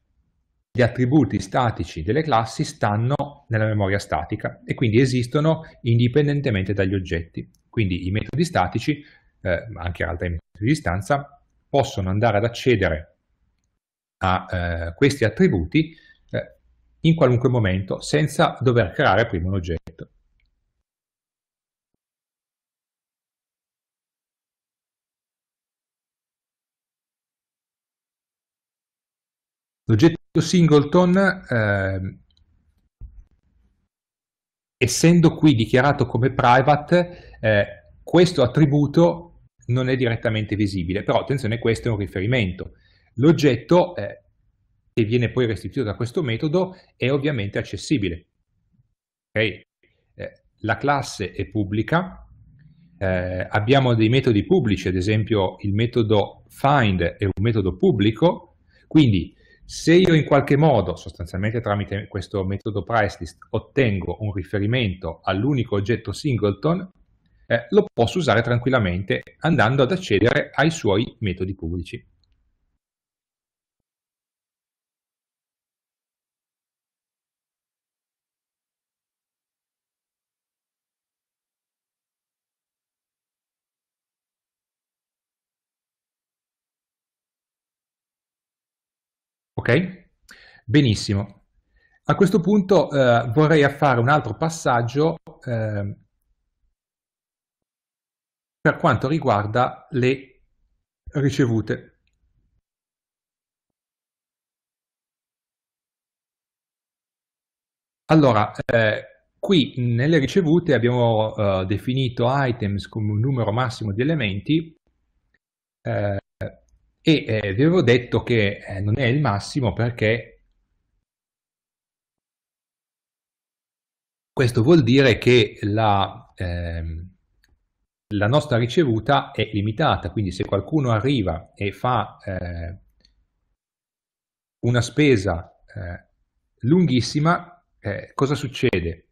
gli attributi statici delle classi stanno nella memoria statica e quindi esistono indipendentemente dagli oggetti. Quindi i metodi statici, eh, anche i metodi di distanza, possono andare ad accedere a eh, questi attributi eh, in qualunque momento senza dover creare prima un oggetto. L'oggetto singleton eh, essendo qui dichiarato come private, eh, questo attributo non è direttamente visibile, però attenzione, questo è un riferimento. L'oggetto eh, che viene poi restituito da questo metodo è ovviamente accessibile. Okay? Eh, la classe è pubblica, eh, abbiamo dei metodi pubblici, ad esempio il metodo find è un metodo pubblico, quindi se io in qualche modo, sostanzialmente tramite questo metodo pricelist, ottengo un riferimento all'unico oggetto singleton, eh, lo posso usare tranquillamente andando ad accedere ai suoi metodi pubblici. Ok? Benissimo. A questo punto eh, vorrei fare un altro passaggio eh, per quanto riguarda le ricevute. Allora, eh, qui nelle ricevute abbiamo eh, definito items come un numero massimo di elementi eh, e eh, vi avevo detto che eh, non è il massimo perché questo vuol dire che la, ehm, la, nostra ricevuta è limitata, quindi se qualcuno arriva e fa eh, una spesa eh, lunghissima, eh, cosa succede?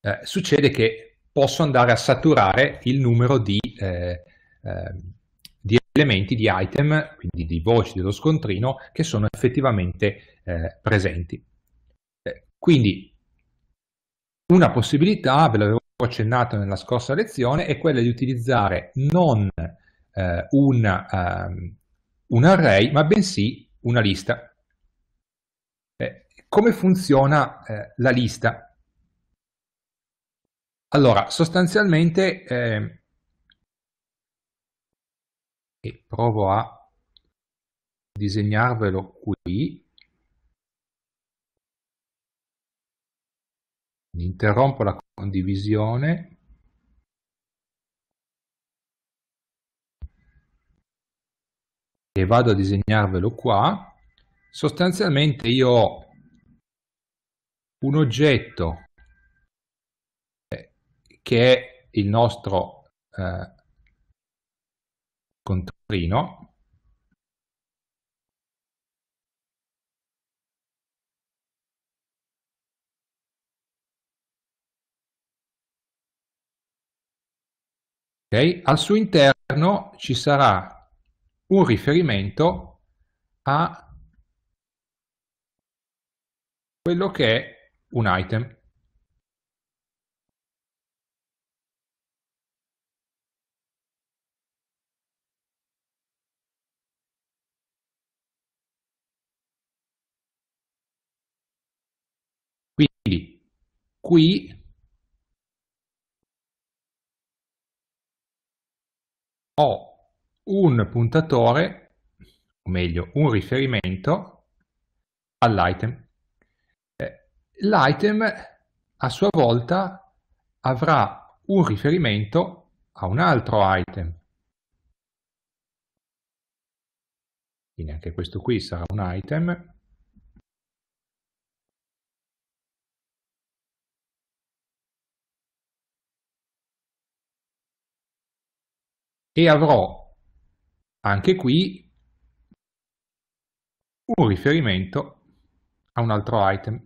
Eh, succede che posso andare a saturare il numero di... Ehm, elementi di item, quindi di voci dello scontrino, che sono effettivamente eh, presenti. Eh, quindi una possibilità, ve l'avevo accennato nella scorsa lezione, è quella di utilizzare non eh, un, um, un, array, ma bensì una lista. Eh, come funziona eh, la lista? Allora, sostanzialmente ehm, e provo a disegnarvelo qui interrompo la condivisione e vado a disegnarvelo qua sostanzialmente io ho un oggetto eh, che è il nostro eh, scontrino Okay. Al suo interno ci sarà un riferimento a quello che è un item. qui ho un puntatore, o meglio un riferimento all'item. Eh, l'item a sua volta avrà un riferimento a un altro item. Quindi anche questo qui sarà un item e avrò anche qui un riferimento a un altro item.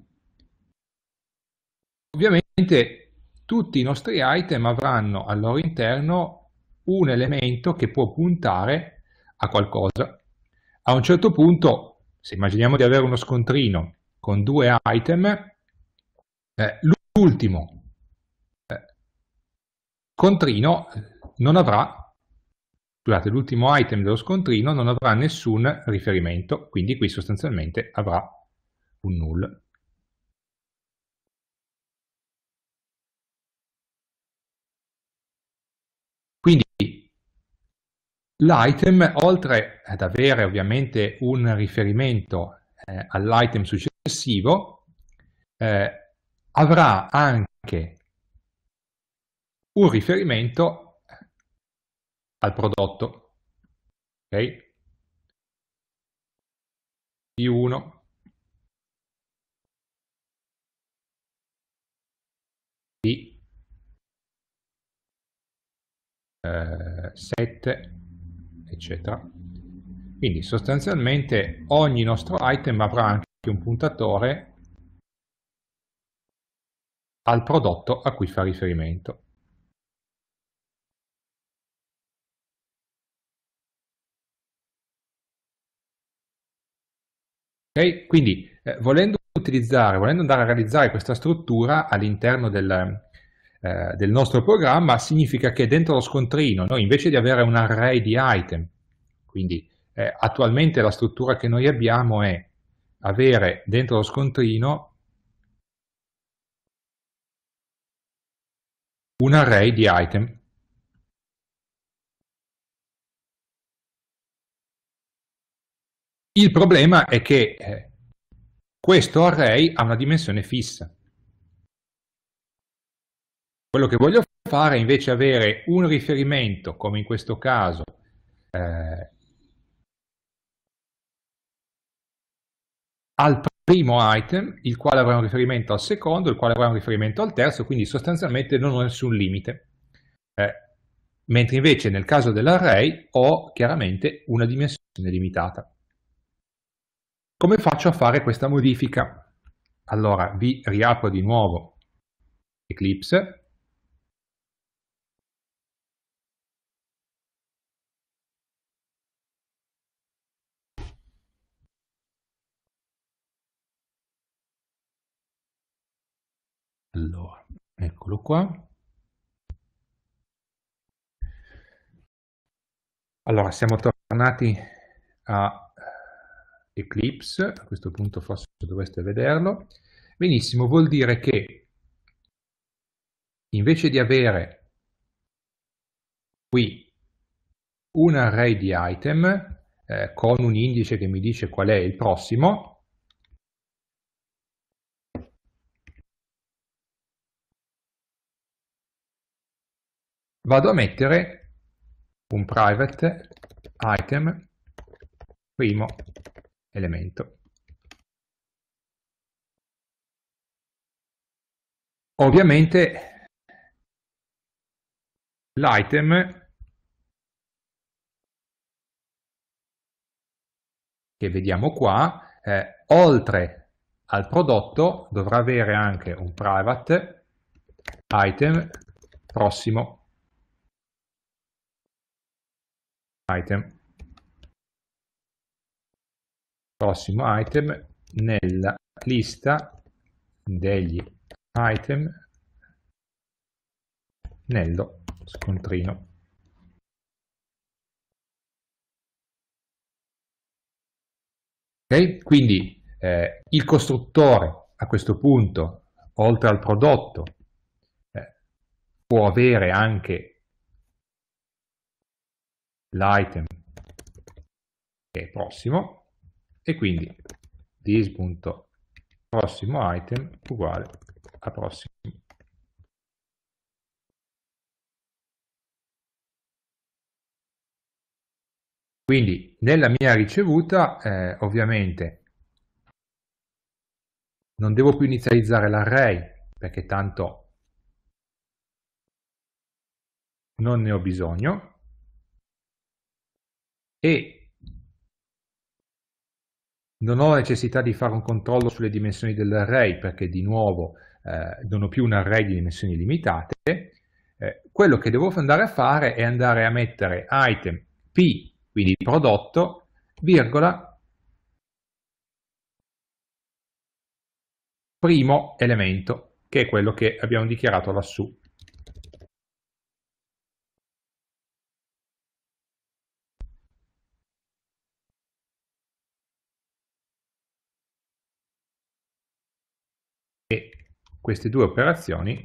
Ovviamente tutti i nostri item avranno al loro interno un elemento che può puntare a qualcosa. A un certo punto, se immaginiamo di avere uno scontrino con due item, eh, l'ultimo eh, non avrà scusate, l'ultimo item dello scontrino non avrà nessun riferimento, quindi qui sostanzialmente avrà un null. Quindi l'item, oltre ad avere ovviamente un riferimento eh, all'item successivo, eh, avrà anche un riferimento al prodotto, ok? P1 di eh, 7 eccetera quindi sostanzialmente ogni nostro item avrà anche un puntatore al prodotto a cui fa riferimento Okay? Quindi eh, volendo utilizzare, volendo andare a realizzare questa struttura all'interno del, eh, del, nostro programma, significa che dentro lo scontrino noi invece di avere un array di item, quindi eh, attualmente la struttura che noi abbiamo è avere dentro lo scontrino un array di item Il problema è che eh, questo array ha una dimensione fissa. Quello che voglio fare è invece avere un riferimento, come in questo caso, eh, al primo item, il quale avrà un riferimento al secondo, il quale avrà un riferimento al terzo, quindi sostanzialmente non ho nessun limite. Eh, mentre invece nel caso dell'array ho chiaramente una dimensione limitata. Come faccio a fare questa modifica? Allora vi riapro di nuovo Eclipse. Allora, eccolo qua. Allora, siamo tornati a Eclipse, a questo punto forse dovreste vederlo, benissimo, vuol dire che invece di avere qui un array di item eh, con un indice che mi dice qual è il prossimo, vado a mettere un private item primo elemento. Ovviamente l'item che vediamo qua, eh, oltre al prodotto, dovrà avere anche un private item prossimo item prossimo item nella lista degli item nello scontrino. Okay? Quindi eh, il costruttore a questo punto, oltre al prodotto, eh, può avere anche l'item che è prossimo, e quindi this.prossimo item uguale a prossimo Quindi nella mia ricevuta eh, ovviamente non devo più inizializzare l'array perché tanto non ne ho bisogno e non ho necessità di fare un controllo sulle dimensioni dell'array perché di nuovo eh, non ho più un array di dimensioni limitate. Eh, quello che devo andare a fare è andare a mettere item p, quindi prodotto, virgola, primo elemento, che è quello che abbiamo dichiarato lassù. queste due operazioni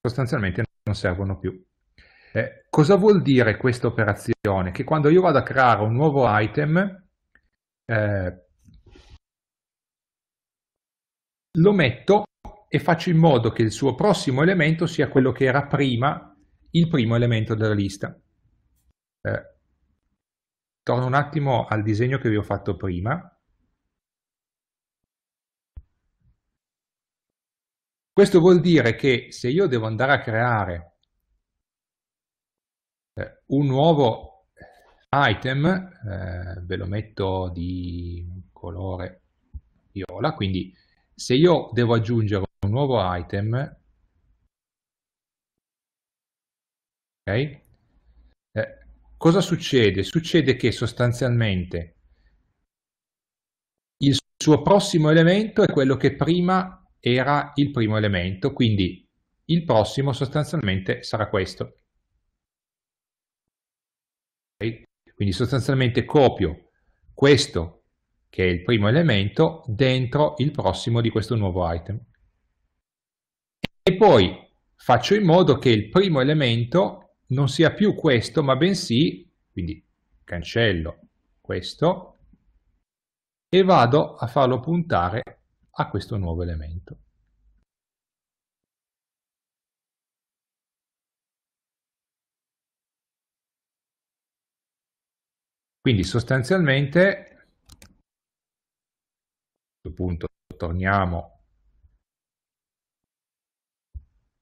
sostanzialmente non servono più. Eh, cosa vuol dire questa operazione? Che quando io vado a creare un nuovo item, eh, lo metto e faccio in modo che il suo prossimo elemento sia quello che era prima il primo elemento della lista. Eh, torno un attimo al disegno che vi ho fatto prima. Questo vuol dire che se io devo andare a creare eh, un nuovo item, eh, ve lo metto di colore viola, quindi se io devo aggiungere un nuovo item, okay, eh, cosa succede? Succede che sostanzialmente il suo prossimo elemento è quello che prima era il primo elemento, quindi il prossimo sostanzialmente sarà questo. Quindi sostanzialmente copio questo, che è il primo elemento, dentro il prossimo di questo nuovo item. E poi faccio in modo che il primo elemento non sia più questo, ma bensì, quindi cancello questo, e vado a farlo puntare a questo nuovo elemento. Quindi sostanzialmente, a questo punto torniamo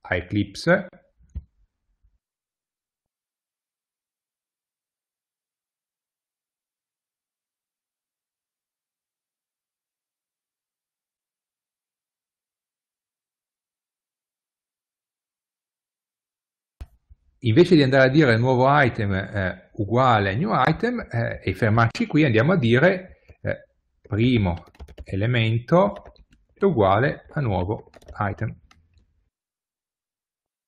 a Eclipse, invece di andare a dire nuovo item eh, uguale new item eh, e fermarci qui andiamo a dire eh, primo elemento è uguale a nuovo item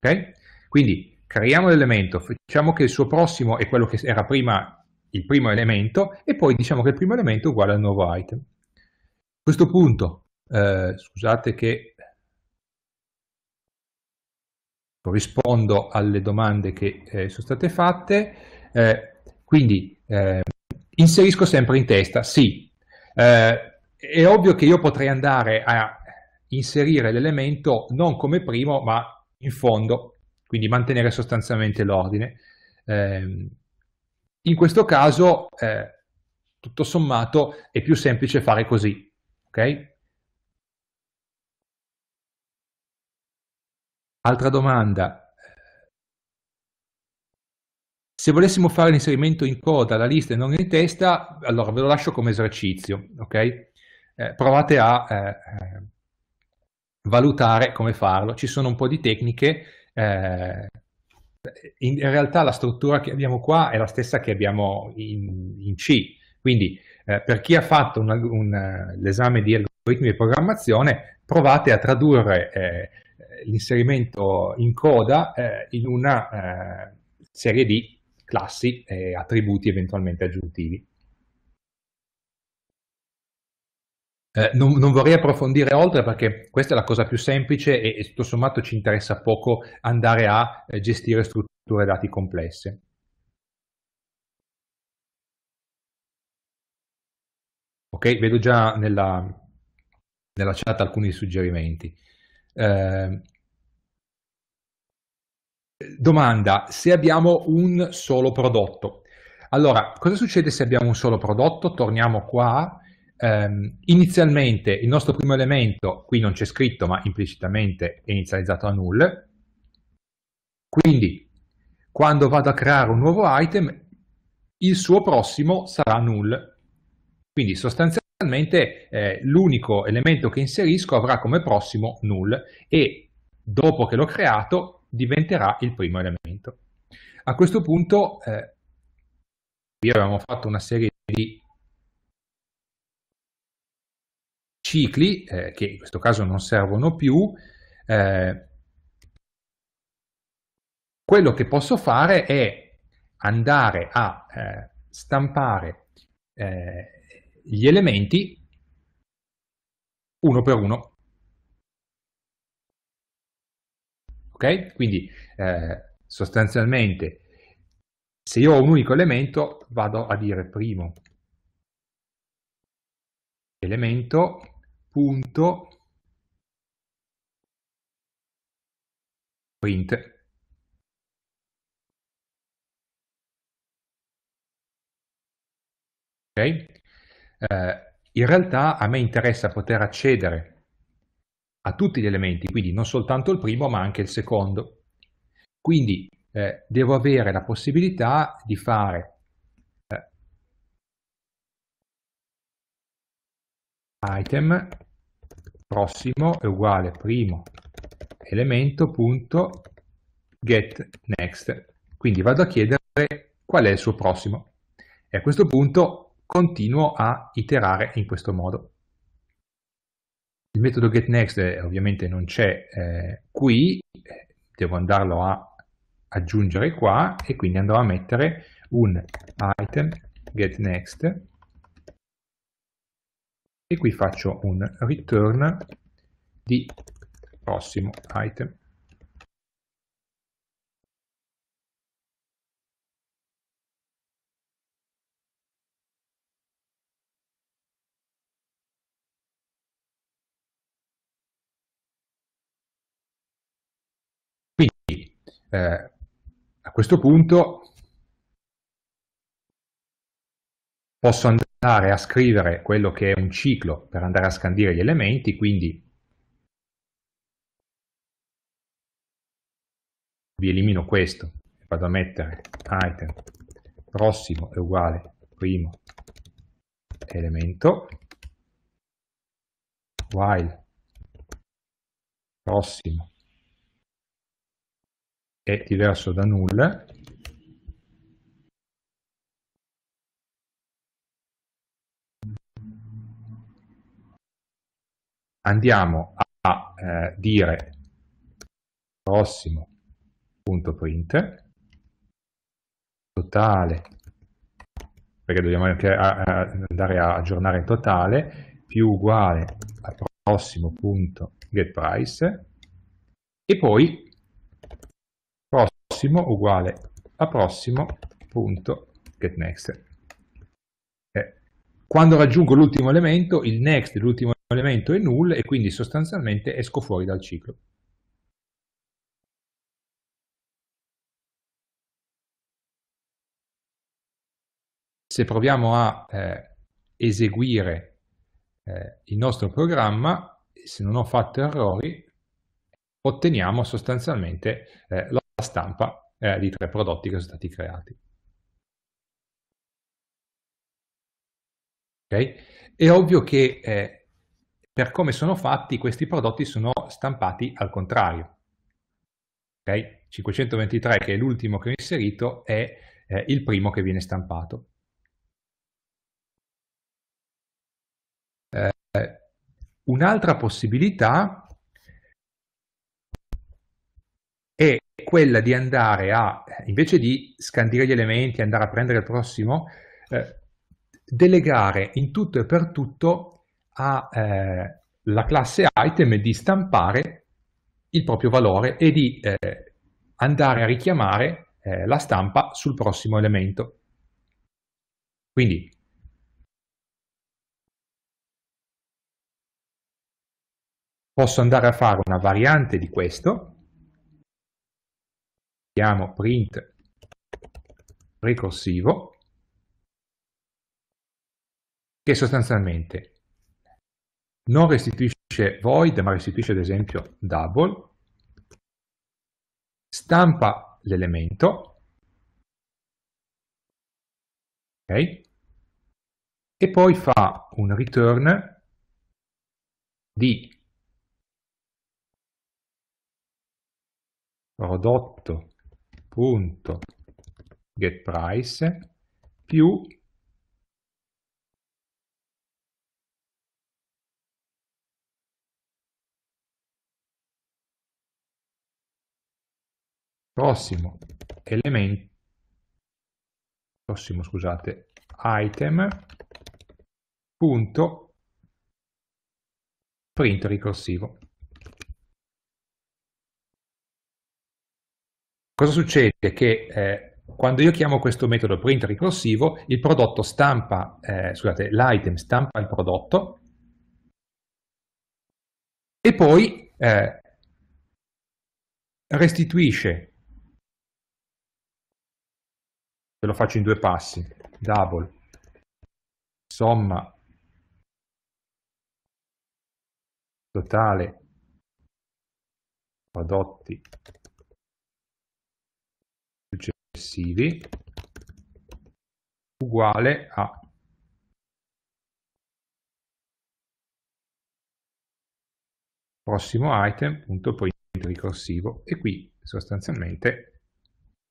ok quindi creiamo l'elemento facciamo che il suo prossimo è quello che era prima il primo elemento e poi diciamo che il primo elemento è uguale al nuovo item a questo punto eh, scusate che rispondo alle domande che eh, sono state fatte, eh, quindi eh, inserisco sempre in testa sì. Eh, è ovvio che io potrei andare a inserire l'elemento non come primo ma in fondo, quindi mantenere sostanzialmente l'ordine. Ehm, in questo caso, eh, tutto sommato, è più semplice fare così, ok? Altra domanda. Se volessimo fare l'inserimento in coda la lista e non in testa, allora ve lo lascio come esercizio, ok? Eh, provate a eh, eh, valutare come farlo. Ci sono un po' di tecniche. Eh, in realtà la struttura che abbiamo qua è la stessa che abbiamo in, in C, quindi eh, per chi ha fatto eh, l'esame di algoritmi di programmazione provate a tradurre eh, l'inserimento in coda eh, in una eh, serie di classi e attributi eventualmente aggiuntivi. Eh, non, non, vorrei approfondire oltre perché questa è la cosa più semplice e, e tutto sommato ci interessa poco andare a eh, gestire strutture dati complesse. Ok, vedo già nella, nella chat alcuni suggerimenti. Eh, domanda, se abbiamo un solo prodotto. Allora, cosa succede se abbiamo un solo prodotto? Torniamo qua. Um, inizialmente il nostro primo elemento, qui non c'è scritto, ma implicitamente è inizializzato a null. Quindi, quando vado a creare un nuovo item, il suo prossimo sarà null. Quindi sostanzialmente eh, l'unico elemento che inserisco avrà come prossimo null e dopo che l'ho creato diventerà il primo elemento. A questo punto eh, qui avevamo fatto una serie di cicli eh, che in questo caso non servono più. Eh, quello che posso fare è andare a eh, stampare eh, gli elementi uno per uno Okay? Quindi eh, sostanzialmente se io ho un unico elemento vado a dire primo elemento punto print Okay? Eh, in realtà a me interessa poter accedere a tutti gli elementi, quindi non soltanto il primo ma anche il secondo. Quindi eh, devo avere la possibilità di fare eh, item prossimo è uguale primo elemento punto get next. Quindi vado a chiedere qual è il suo prossimo. E a questo punto continuo a iterare in questo modo. Il metodo getNext eh, ovviamente non c'è eh, qui, eh, devo andarlo a aggiungere qua e quindi andrò a mettere un item getNext e qui faccio un return di prossimo item Eh, a questo punto posso andare a scrivere quello che è un ciclo per andare a scandire gli elementi, quindi vi elimino questo e vado a mettere item prossimo è uguale primo elemento while prossimo è diverso da nulla. andiamo a eh, dire print totale perché dobbiamo anche andare a aggiornare il totale più uguale al prossimo punto get price e poi prossimo uguale a prossimo prossimo.getNext. Eh, quando raggiungo l'ultimo elemento, il next dell'ultimo elemento è null e quindi sostanzialmente esco fuori dal ciclo. Se proviamo a eh, eseguire eh, il nostro programma, se non ho fatto errori, otteniamo sostanzialmente eh, la stampa eh, di tre prodotti che sono stati creati. Okay? È ovvio che eh, per come sono fatti questi prodotti sono stampati al contrario. Okay? 523 che è l'ultimo che ho inserito è eh, il primo che viene stampato. Eh, un'altra possibilità quella di andare a, eh, invece di scandire gli elementi, andare a prendere il prossimo, eh, delegare in tutto e per tutto alla eh, classe item di stampare il proprio valore e di eh, andare a richiamare eh, la stampa sul prossimo elemento. Quindi posso andare a fare una variante di questo, chiamo print ricorsivo che sostanzialmente non restituisce void ma restituisce ad esempio double, stampa l'elemento, ok e poi fa un return di prodotto punto get price più prossimo elemento prossimo scusate item punto print ricorsivo Cosa succede? Che eh, quando io chiamo questo metodo print ricorsivo, il prodotto stampa, eh, scusate, l'item stampa il prodotto e poi eh, restituisce, ve lo faccio in due passi, double, somma totale prodotti successivi uguale a prossimo item punto item.print ricorsivo e qui sostanzialmente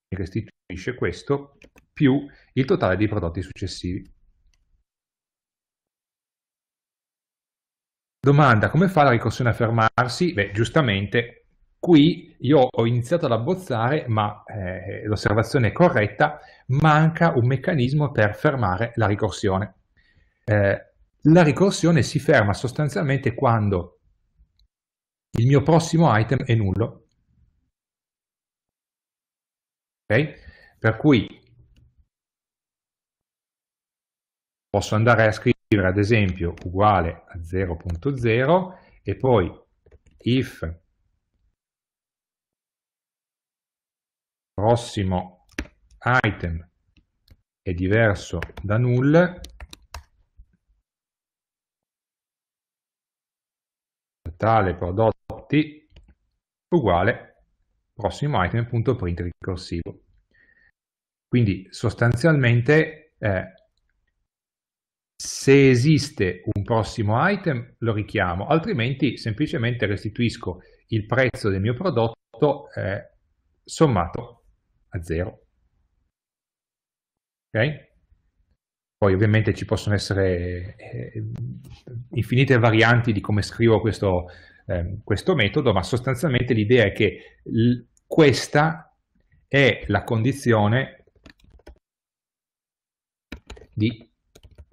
mi restituisce questo più il totale dei prodotti successivi. Domanda, come fa la ricorsione a fermarsi? Beh, giustamente Qui io ho iniziato ad abbozzare, ma eh, l'osservazione è corretta, manca un meccanismo per fermare la ricorsione. Eh, la ricorsione si ferma sostanzialmente quando il mio prossimo item è nullo. Okay? Per cui posso andare a scrivere ad esempio uguale a 0.0 e poi if prossimo item è diverso da null, tale prodotti uguale prossimo item.print ricorsivo. Quindi sostanzialmente eh, se esiste un prossimo item lo richiamo, altrimenti semplicemente restituisco il prezzo del mio prodotto eh, sommato a 0. Ok? Poi ovviamente ci possono essere eh, infinite varianti di come scrivo questo, eh, questo metodo, ma sostanzialmente l'idea è che questa è la condizione di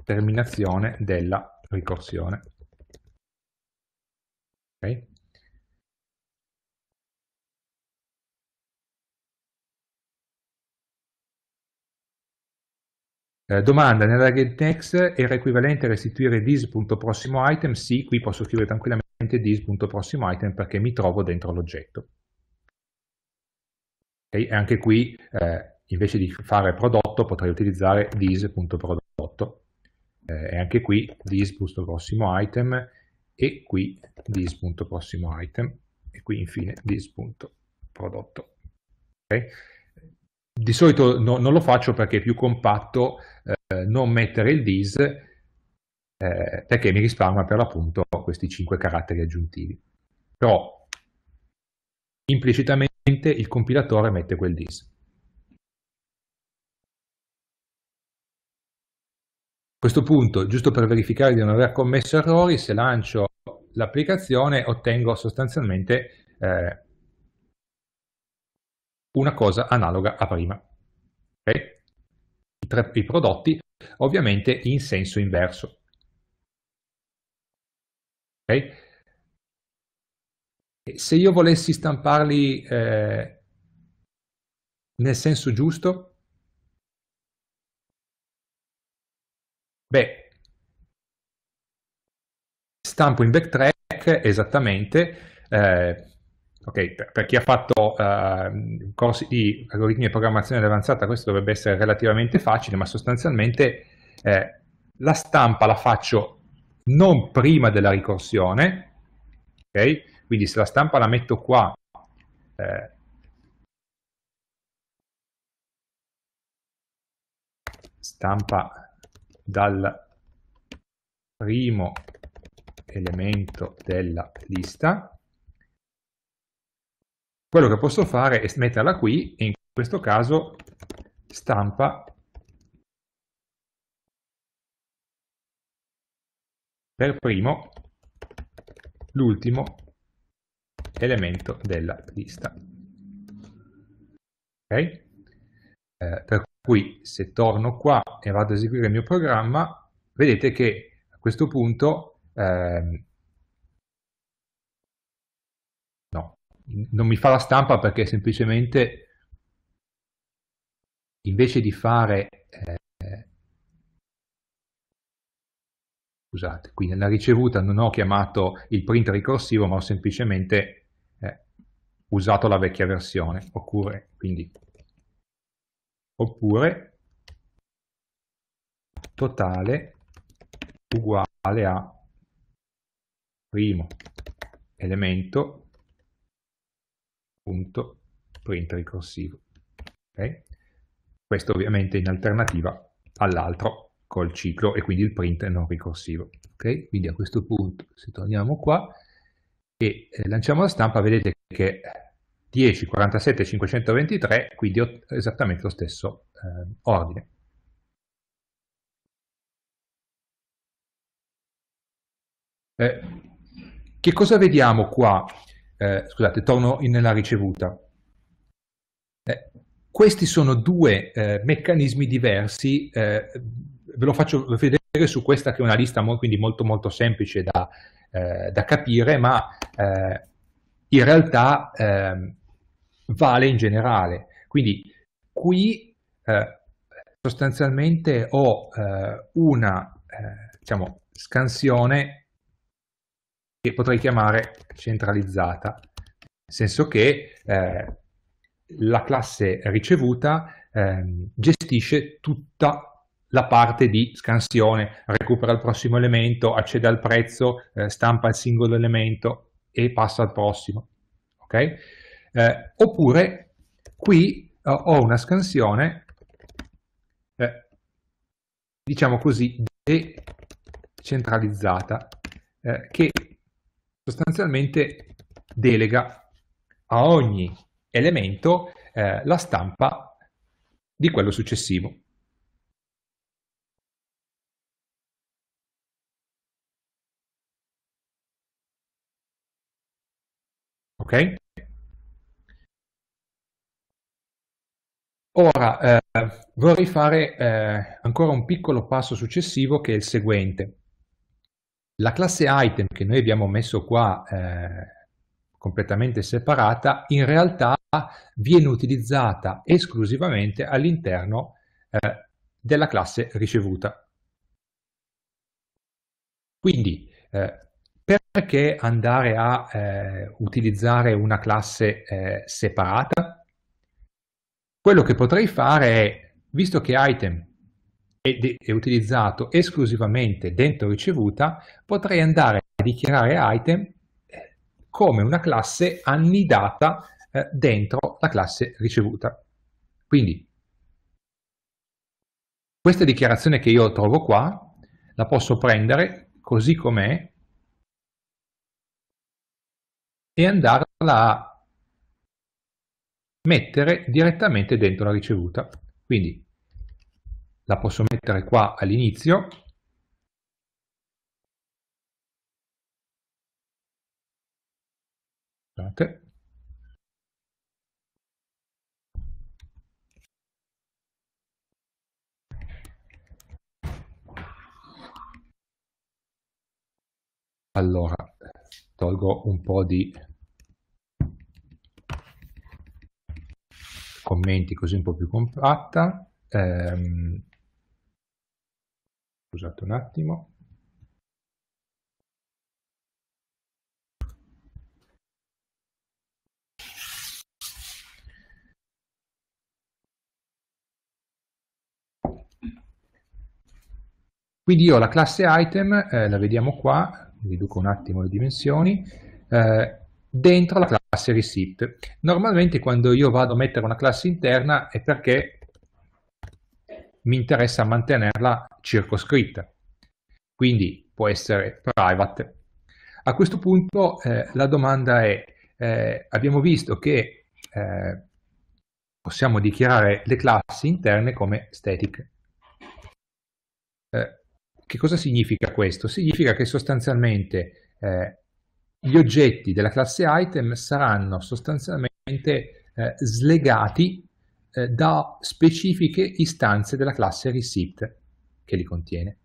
terminazione della ricorsione. Okay? Eh, domanda, nella getNext era equivalente a restituire dis.prossimoItem? Sì, qui posso scrivere tranquillamente dis.prossimoItem perché mi trovo dentro l'oggetto. Okay? E anche qui, eh, invece di fare prodotto, potrei utilizzare this.prodotto. Eh, e anche qui dis.prossimoItem e qui dis.prossimoItem e qui infine this.prodotto. Okay? Di solito no, non lo faccio perché è più compatto eh, non mettere il dis eh, perché mi risparmia per l'appunto questi 5 caratteri aggiuntivi. Però implicitamente il compilatore mette quel dis. A questo punto, giusto per verificare di non aver commesso errori, se lancio l'applicazione ottengo sostanzialmente eh, una cosa analoga a prima. Okay? I, tre, I prodotti ovviamente in senso inverso. Okay? Se io volessi stamparli eh, nel senso giusto, beh, stampo in backtrack esattamente eh, Okay, per, per, chi ha fatto uh, corsi di algoritmi di programmazione avanzata questo dovrebbe essere relativamente facile, ma sostanzialmente eh, la stampa la faccio non prima della ricorsione, okay? quindi se la stampa la metto qua, eh, stampa dal primo elemento della lista, quello che posso fare è metterla qui e in questo caso stampa per primo l'ultimo elemento della lista. Okay? Eh, per cui se torno qua e vado a eseguire il mio programma, vedete che a questo punto eh, non mi fa la stampa perché semplicemente invece di fare eh, scusate qui nella ricevuta non ho chiamato il print ricorsivo ma ho semplicemente eh, usato la vecchia versione oppure quindi oppure totale uguale a primo elemento punto print ricorsivo. Okay? Questo ovviamente in alternativa all'altro col ciclo e quindi il print non ricorsivo. Okay? Quindi a questo punto se torniamo qua e eh, lanciamo la stampa vedete che 10, 47, 523 quindi ho esattamente lo stesso eh, ordine. Eh, che cosa vediamo qua eh, scusate, torno in, nella ricevuta. Eh, questi sono due eh, meccanismi diversi, eh, ve lo faccio vedere su questa che è una lista mo quindi molto molto semplice da, eh, da capire, ma eh, in realtà ehm, vale in generale. Quindi qui sostanzialmente ho una diciamo, scansione che potrei chiamare centralizzata, nel senso che eh, la classe ricevuta eh, gestisce tutta la parte di scansione, recupera il prossimo elemento, accede al prezzo, eh, stampa il singolo elemento e passa al prossimo. Okay? Eh, oppure qui ho una scansione, eh, diciamo così, decentralizzata, eh, che sostanzialmente delega a ogni elemento eh, la stampa di quello successivo. Ok? Ora eh, vorrei fare eh, ancora un piccolo passo successivo che è il seguente. La classe item che noi abbiamo messo qua eh, completamente separata, in realtà viene utilizzata esclusivamente all'interno eh, della classe ricevuta. Quindi, eh, perché andare a eh, utilizzare una classe eh, separata? Quello che potrei fare è, visto che item ed è utilizzato esclusivamente dentro ricevuta, potrei andare a dichiarare item eh, come una classe annidata eh, dentro la classe ricevuta. Quindi questa dichiarazione che io trovo qua la posso prendere così com'è e andarla a mettere direttamente dentro la ricevuta. Quindi la posso mettere qua all'inizio Allora, tolgo un po' di commenti così un po' più compatta. Ehm, Scusate un attimo. Quindi io la classe item eh, la vediamo qua, riduco un attimo le dimensioni, eh, dentro la classe receipt. Normalmente quando io vado a mettere una classe interna è perché mi interessa mantenerla circoscritta, quindi può essere private. A questo punto eh, la domanda è, eh, abbiamo visto che eh, possiamo dichiarare le classi interne come static. Eh, che cosa significa questo? Significa che sostanzialmente eh, gli oggetti della classe item saranno sostanzialmente eh, slegati eh, da specifiche istanze della classe receipt che li contiene.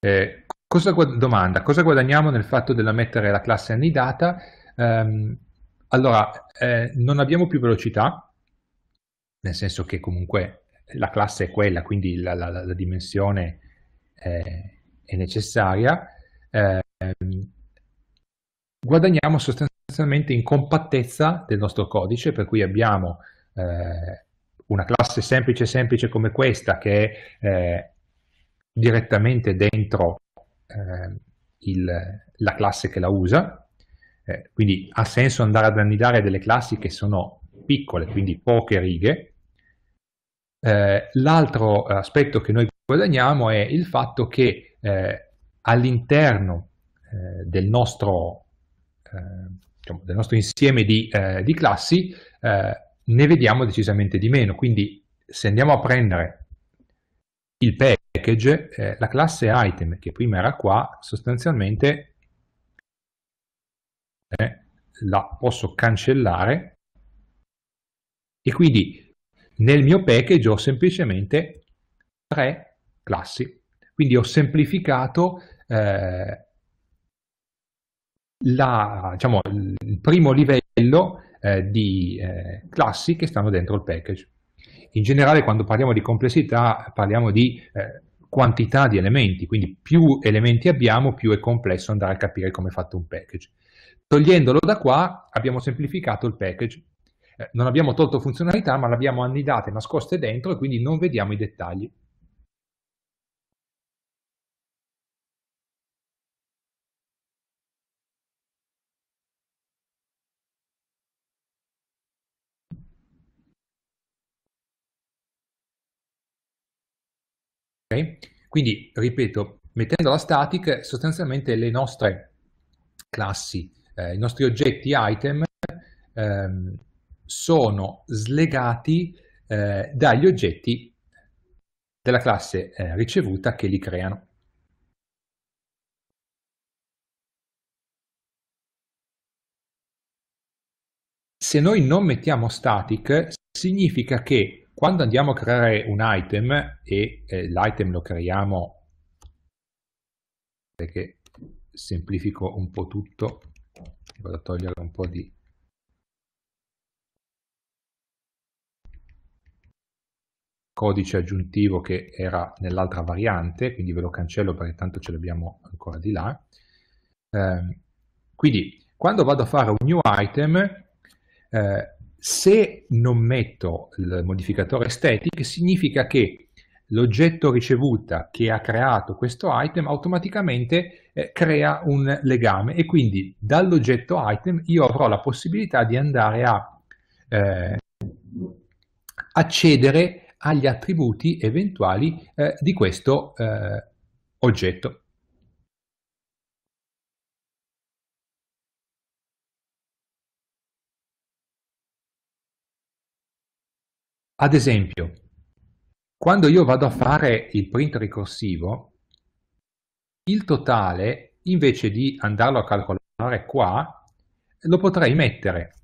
Eh, cosa domanda, cosa guadagniamo nel fatto della mettere la classe annidata? Um, allora, eh, non abbiamo più velocità, nel senso che comunque la classe è quella, quindi la, la, la dimensione eh, è necessaria, eh, guadagniamo sostanzialmente in compattezza del nostro codice, per cui abbiamo eh, una classe semplice semplice come questa che è eh, direttamente dentro ehm, il, la classe che la usa, eh, quindi ha senso andare ad annidare delle classi che sono piccole, quindi poche righe. Eh, l'altro aspetto che noi guadagniamo è il fatto che eh, all'interno eh, del, nostro, diciamo, del, nostro, insieme di, eh, di classi eh, ne vediamo decisamente di meno. Quindi se andiamo a prendere il package, la classe item che prima era qua, sostanzialmente la posso cancellare e quindi nel mio package ho semplicemente tre classi quindi ho semplificato eh, la, diciamo, il primo livello eh, di eh, classi che stanno dentro il package. In generale quando parliamo di complessità parliamo di eh, quantità di elementi, quindi più elementi abbiamo più è complesso andare a capire come è fatto un package. Togliendolo da qua abbiamo semplificato il package eh, non abbiamo tolto funzionalità ma l'abbiamo annidata e nascosta dentro e quindi non vediamo i dettagli. Okay? Quindi, ripeto, mettendo la static, sostanzialmente le nostre classi, eh, i nostri oggetti item ehm, sono slegati eh, dagli oggetti della classe eh, ricevuta che li creano. Se noi non mettiamo static, significa che quando andiamo a creare un item e eh, l'item lo creiamo, perché semplifico un po' tutto, vado a togliere un po' di codice aggiuntivo che era nell'altra variante, quindi ve lo cancello perché tanto ce l'abbiamo ancora di là. Eh, quindi quando vado a fare un new item, eh, se non metto il modificatore static significa che l'oggetto ricevuta che ha creato questo item automaticamente eh, crea un legame e quindi dall'oggetto item io avrò la possibilità di andare a eh, accedere agli attributi eventuali eh, di questo eh, oggetto. Ad esempio, quando io vado a fare il print ricorsivo, il totale, invece di andarlo a calcolare qua, lo potrei mettere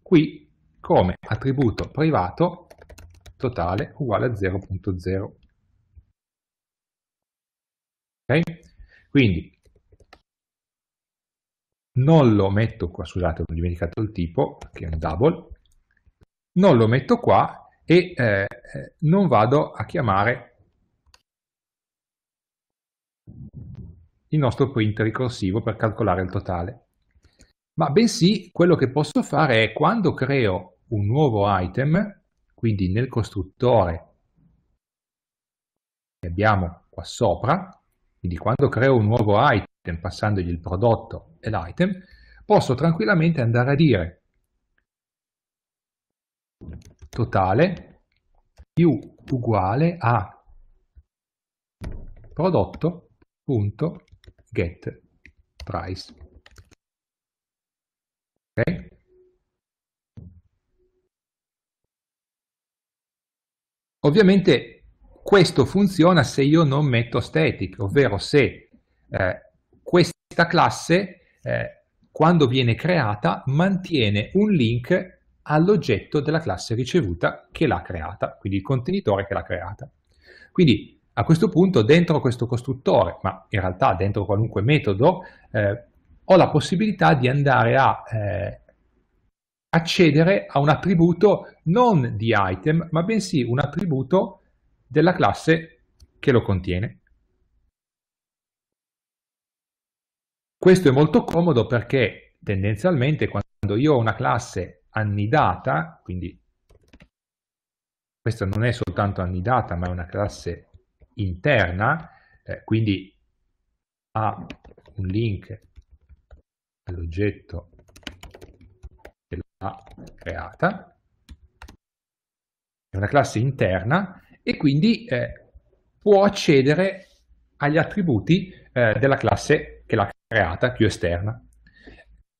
qui come attributo privato totale uguale a 0.0. Okay? Quindi non lo metto qua, scusate ho dimenticato il tipo, che è un double, non lo metto qua e eh, eh, non vado a chiamare il nostro print ricorsivo per calcolare il totale. Ma bensì quello che posso fare è quando creo un nuovo item, quindi nel costruttore che abbiamo qua sopra, quindi quando creo un nuovo item passandogli il prodotto e l'item, posso tranquillamente andare a dire totale più uguale a prodotto.get price. Ovviamente questo funziona se io non metto static, ovvero se eh, questa classe eh, quando viene creata mantiene un link all'oggetto della classe ricevuta che l'ha creata, quindi il contenitore che l'ha creata. Quindi a questo punto dentro questo costruttore, ma in realtà dentro qualunque metodo, eh, ho la possibilità di andare a eh, accedere a un attributo non di item, ma bensì un attributo della classe che lo contiene. Questo è molto comodo perché tendenzialmente quando io ho una classe annidata, quindi questa non è soltanto annidata, ma è una classe interna, eh, quindi ha un link all'oggetto che l'ha creata, è una classe interna e quindi eh, può accedere agli attributi eh, della classe che l'ha creata più esterna.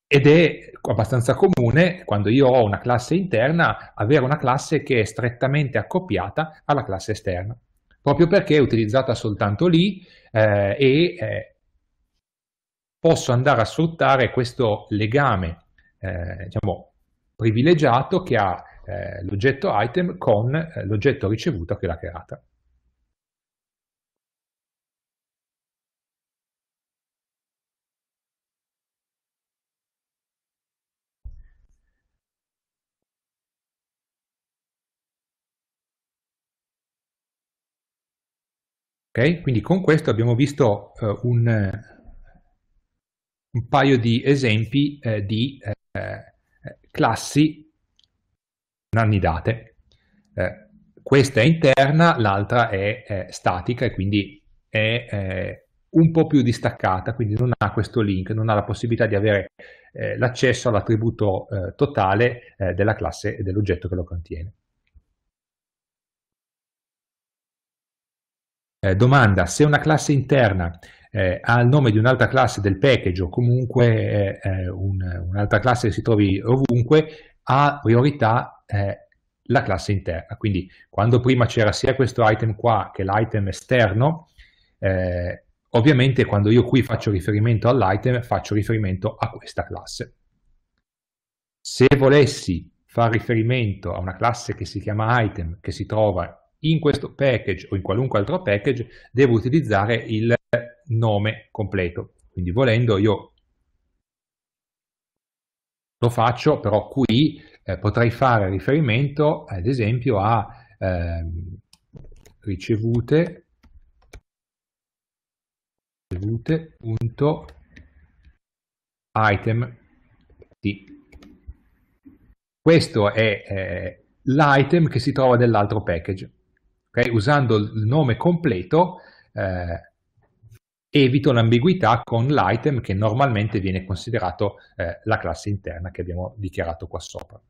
Ed è abbastanza comune, quando io ho una classe interna, avere una classe che è strettamente accoppiata alla classe esterna, proprio perché è utilizzata soltanto lì eh, e eh, posso andare a sfruttare questo legame, eh, diciamo, privilegiato che ha eh, l'oggetto item con eh, l'oggetto ricevuto che l'ha creata. Okay? Quindi con questo abbiamo visto eh, un, un, paio di esempi eh, di eh, eh classi annidate. Eh, questa è interna, l'altra è statica e quindi è eh, un po' più distaccata, quindi non ha questo link, non ha la possibilità di avere l'accesso all'attributo totale della classe e dell'oggetto che lo contiene. eh, domanda se una classe interna eh, ha il nome di un'altra classe del package o comunque eh, eh un, un'altra classe che si trovi ovunque, ha priorità eh, la classe interna. Quindi quando prima c'era sia questo item qua che l'item esterno, eh, ovviamente quando io qui faccio riferimento all'item faccio riferimento a questa classe. Se volessi fare riferimento a una classe che si chiama item che si trova in questo package o in qualunque altro package devo utilizzare il nome completo. Quindi volendo io lo faccio, però qui eh, potrei fare riferimento ad esempio a eh, ricevute, ricevute.item questo è eh, l'item che si trova nell'altro package okay? usando il nome completo eh, evito l'ambiguità con l'item che normalmente viene considerato eh, la classe interna che abbiamo dichiarato qua sopra.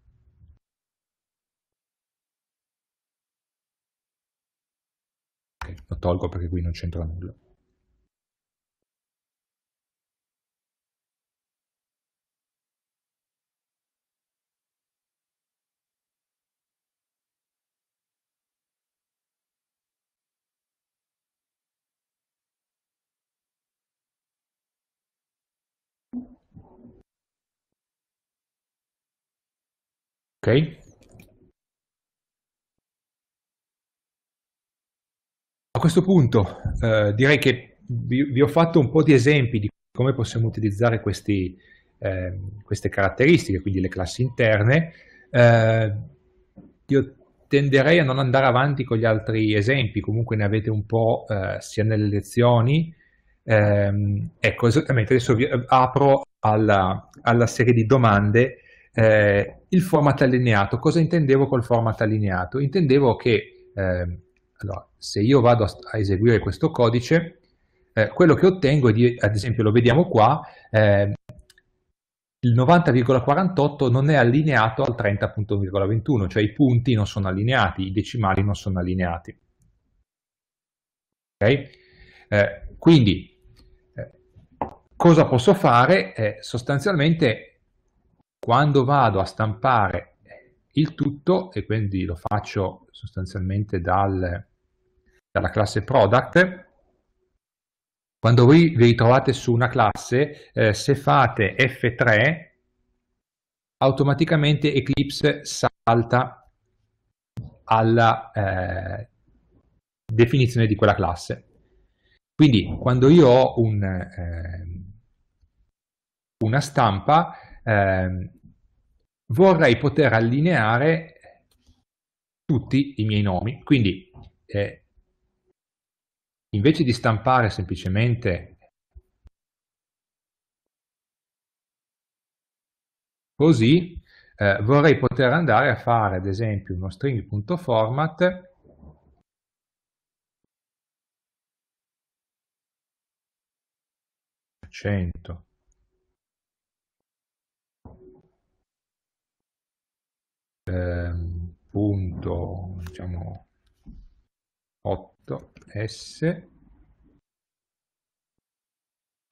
Okay, lo tolgo perché qui non c'entra nulla. ok? A questo punto eh, direi che vi, vi, ho fatto un po' di esempi di come possiamo utilizzare questi, eh, queste caratteristiche, quindi le classi interne. Eh, io tenderei a non andare avanti con gli altri esempi, comunque ne avete un po' eh, sia nelle lezioni. Ehm, ecco, esattamente, adesso vi eh, apro alla, alla serie di domande eh, il format allineato. Cosa intendevo col format allineato? Intendevo che eh, allora, se io vado a, eseguire questo codice, eh, quello che ottengo, è di, ad esempio lo vediamo qua, eh, il 90,48 non è allineato al 30.21, cioè i punti non sono allineati, i decimali non sono allineati. Okay? Eh, quindi eh, cosa posso fare? Eh, sostanzialmente quando vado a stampare il tutto, e quindi lo faccio sostanzialmente dal, dalla classe product, quando voi vi ritrovate su una classe, eh, se fate F3, automaticamente Eclipse salta alla eh, definizione di quella classe. Quindi quando io ho un, eh, una stampa, eh, vorrei poter allineare tutti i miei nomi. Quindi eh, invece di stampare semplicemente così, eh, vorrei poter andare a fare ad esempio uno string.format eh, punto diciamo 8 s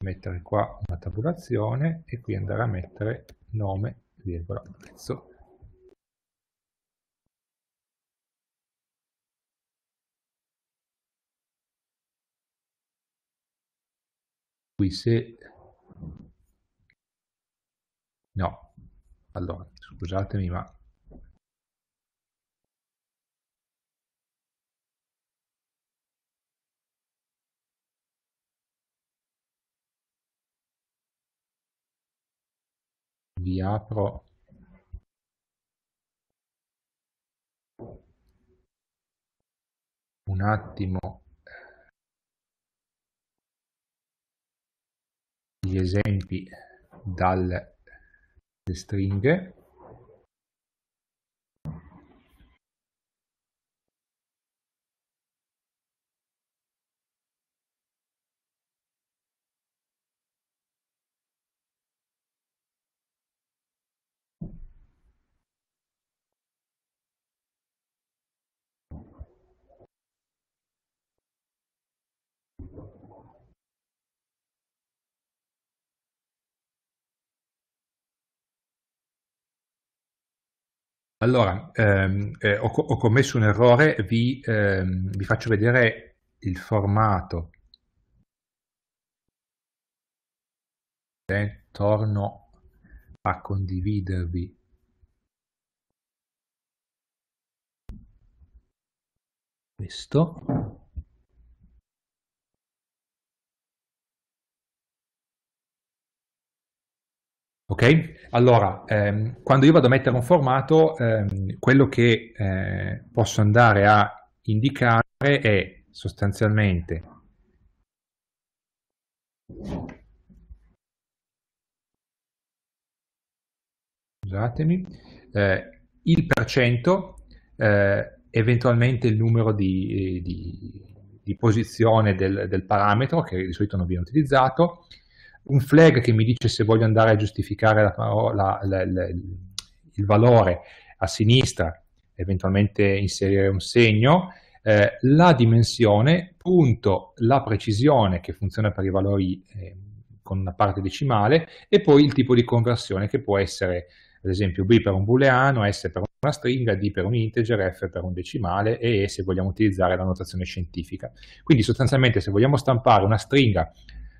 mettere qua una tabulazione e qui andare a mettere nome virgola prezzo qui se no allora scusatemi ma vi apro un attimo gli esempi dalle stringhe Allora, ehm, eh, ho, ho, commesso un errore, vi, ehm, vi faccio vedere il formato. E eh, torno a condividervi. Questo. Ok? Allora, ehm, quando io vado a mettere un formato, ehm, quello che eh, posso andare a indicare è sostanzialmente scusatemi, eh, il percento, eh, eventualmente il numero di, eh, di, di posizione del, del, parametro che di solito non viene utilizzato, un flag che mi dice se voglio andare a giustificare la parola, la, la, il valore a sinistra, eventualmente inserire un segno, eh, la dimensione, punto, la precisione che funziona per i valori eh, con una parte decimale e poi il tipo di conversione che può essere ad esempio B per un booleano, S per una stringa, D per un integer, F per un decimale e E se vogliamo utilizzare la notazione scientifica. Quindi sostanzialmente se vogliamo stampare una stringa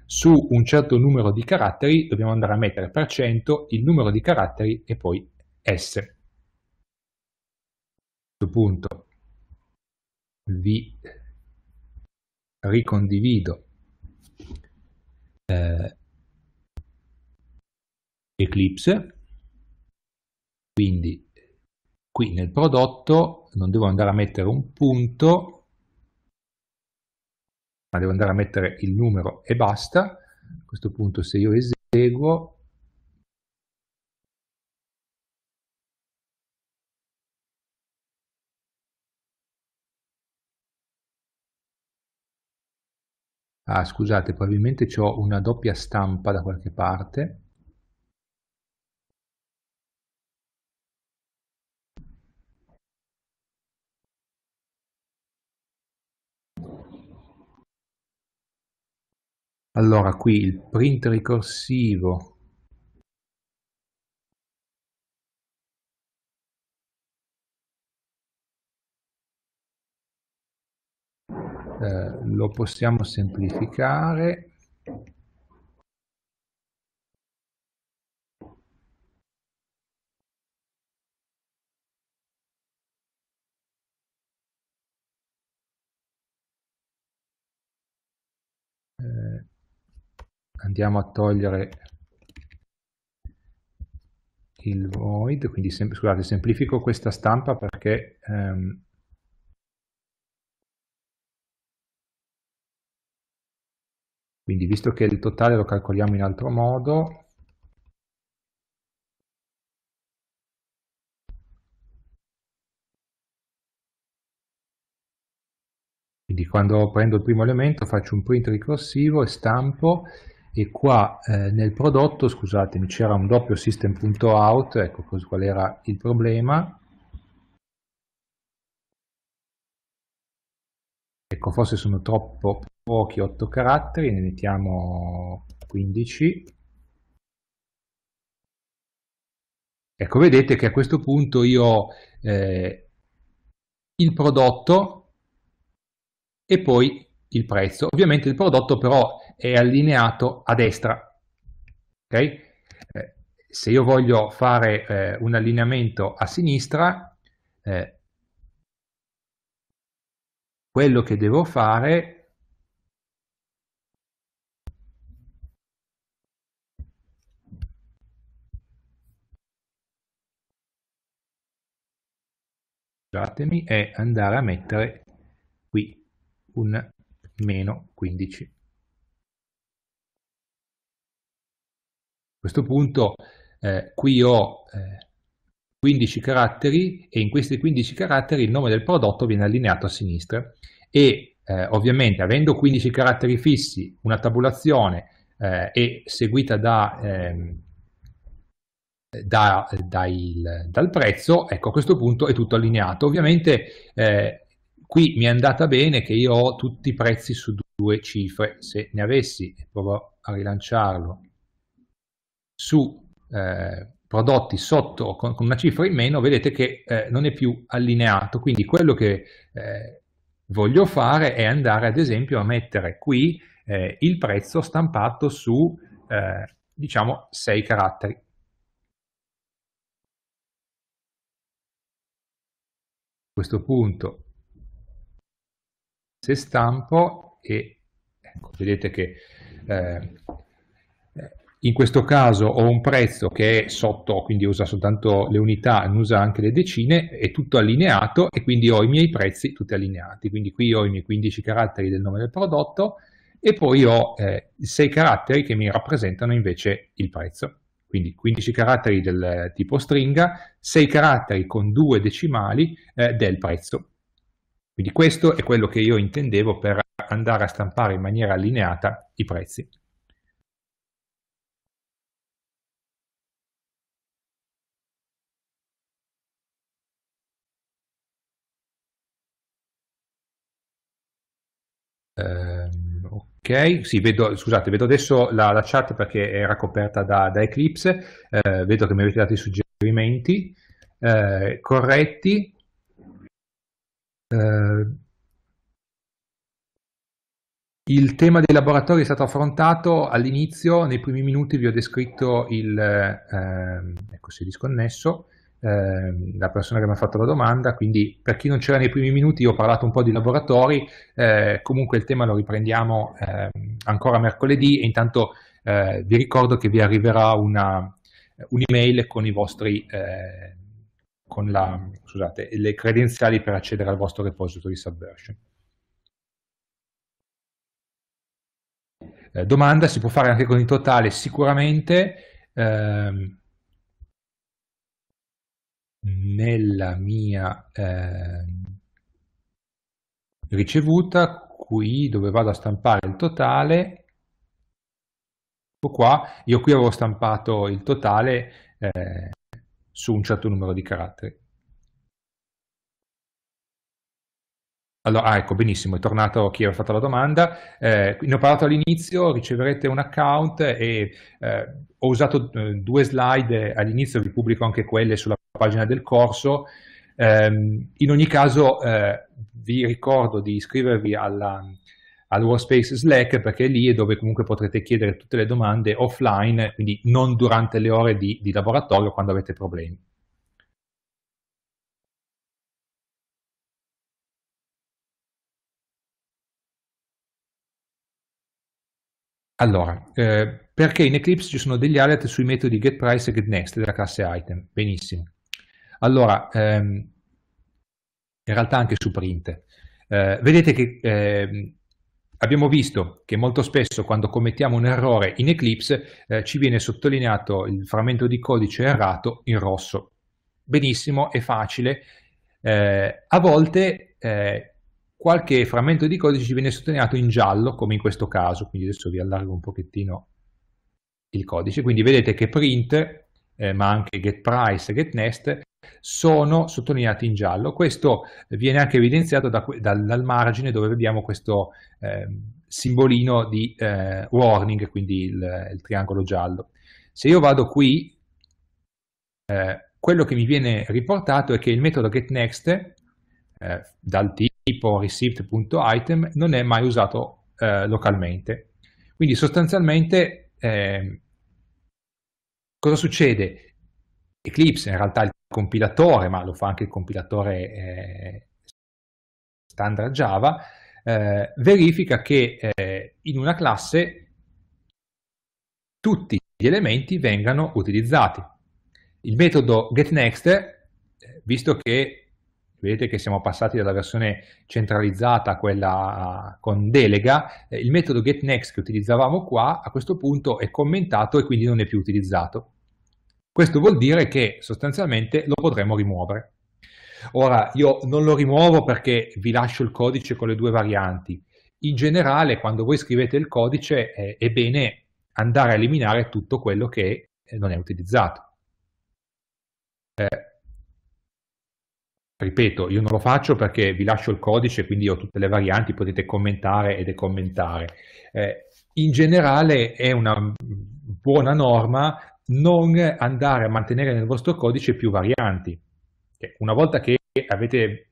su un certo numero di caratteri dobbiamo andare a mettere per cento il numero di caratteri e poi S. A questo punto vi ricondivido eh, Eclipse, quindi qui nel prodotto non devo andare a mettere un punto, ma devo andare a mettere il numero e basta. A questo punto se io eseguo, ah scusate, probabilmente ho una doppia stampa da qualche parte, Allora qui il print ricorsivo eh, lo possiamo semplificare andiamo a togliere il void, quindi sem scusate, semplifico questa stampa perché ehm, quindi visto che il totale lo calcoliamo in altro modo quindi quando prendo il primo elemento faccio un print ricorsivo e stampo e qua eh, nel prodotto, scusatemi, c'era un doppio system.out, ecco qual era il problema. Ecco, forse sono troppo pochi 8 caratteri, ne mettiamo 15. Ecco, vedete che a questo punto io eh, il prodotto e poi il prezzo. Ovviamente il prodotto però è allineato a destra. Okay? Eh, se io voglio fare eh, un allineamento a sinistra, eh, quello che devo fare scusatemi, è andare a mettere qui un meno 15. questo punto eh, qui ho eh, 15 caratteri e in questi 15 caratteri il nome del prodotto viene allineato a sinistra e eh, ovviamente avendo 15 caratteri fissi, una tabulazione eh, e seguita da, ehm, da, da il, dal prezzo, ecco a questo punto è tutto allineato. Ovviamente eh, qui mi è andata bene che io ho tutti i prezzi su due cifre, se ne avessi, provo a rilanciarlo, su eh, prodotti sotto con, con, una cifra in meno, vedete che eh, non è più allineato. Quindi quello che eh, voglio fare è andare ad esempio a mettere qui eh, il prezzo stampato su eh, diciamo 6 caratteri. A questo punto se stampo e ecco, vedete che eh, in questo caso ho un prezzo che è sotto, quindi usa soltanto le unità, non usa anche le decine, è tutto allineato e quindi ho i miei prezzi tutti allineati. Quindi qui ho i miei 15 caratteri del nome del prodotto e poi ho eh, 6 caratteri che mi rappresentano invece il prezzo. Quindi 15 caratteri del tipo stringa, 6 caratteri con due decimali eh, del prezzo. Quindi questo è quello che io intendevo per andare a stampare in maniera allineata i prezzi. Ehm, ok, sì, vedo, scusate, vedo adesso la, la chat perché era coperta da, da Eclipse, eh, vedo che mi avete dato i suggerimenti eh, corretti. Eh, il tema dei laboratori è stato affrontato all'inizio, nei primi minuti vi ho descritto il... Eh, ehm, ecco, si è disconnesso. Ehm, la persona che mi ha fatto la domanda, quindi per chi non c'era nei primi minuti ho parlato un po' di laboratori, eh, comunque il tema lo riprendiamo eh, ancora mercoledì e intanto eh, vi ricordo che vi arriverà una, un'email con i vostri... Eh, con la, scusate, le credenziali per accedere al vostro repository Subversion. Eh, domanda si può fare anche con il totale sicuramente, Eh, nella mia eh, ricevuta qui dove vado a stampare il totale ecco qua io qui avevo stampato il totale eh, su un certo numero di caratteri Allora, ah, ecco, benissimo, è tornato chi aveva fatto la domanda. Eh, ne ho parlato all'inizio, riceverete un account e eh, ho usato eh, due slide eh, all'inizio, vi pubblico anche quelle sulla pagina del corso. Ehm, in ogni caso eh, vi ricordo di iscrivervi alla, al Workspace Slack perché lì è dove comunque potrete chiedere tutte le domande offline, quindi non durante le ore di, di laboratorio quando avete problemi. Allora, eh, perché in Eclipse ci sono degli alert sui metodi getPrice e getNext della classe item? Benissimo. Allora, ehm, in realtà anche su print. Eh, vedete che eh, abbiamo visto che molto spesso quando commettiamo un errore in Eclipse eh, ci viene sottolineato il frammento di codice errato in rosso. Benissimo, è facile. Eh, a volte Eh, qualche frammento di codice ci viene sottolineato in giallo, come in questo caso, quindi adesso vi allargo un pochettino il codice, quindi vedete che print, eh, ma anche getPrice e getNest, sono sottolineati in giallo. Questo viene anche evidenziato da, da, dal margine dove vediamo questo eh, simbolino di eh, warning, quindi il, il, triangolo giallo. Se io vado qui, eh, quello che mi viene riportato è che il metodo getNext, eh, dal titolo, tipo received.item non è mai usato eh, localmente. Quindi sostanzialmente eh, cosa succede? Eclipse in realtà il compilatore, ma lo fa anche il compilatore eh, standard Java, eh, verifica che eh, in una classe tutti gli elementi vengano utilizzati. Il metodo getNext, eh, visto che vedete che siamo passati dalla versione centralizzata a quella con delega, eh, il metodo getNext che utilizzavamo qua a questo punto è commentato e quindi non è più utilizzato. Questo vuol dire che sostanzialmente lo potremo rimuovere. Ora, io non lo rimuovo perché vi lascio il codice con le due varianti. In generale, quando voi scrivete il codice, è bene andare a eliminare tutto quello che eh, non è utilizzato. Eh, ripeto, io non lo faccio perché vi lascio il codice, quindi ho tutte le varianti, potete commentare e decommentare. Eh, in generale è una buona norma non andare a mantenere nel vostro codice più varianti. Cioè, una volta che avete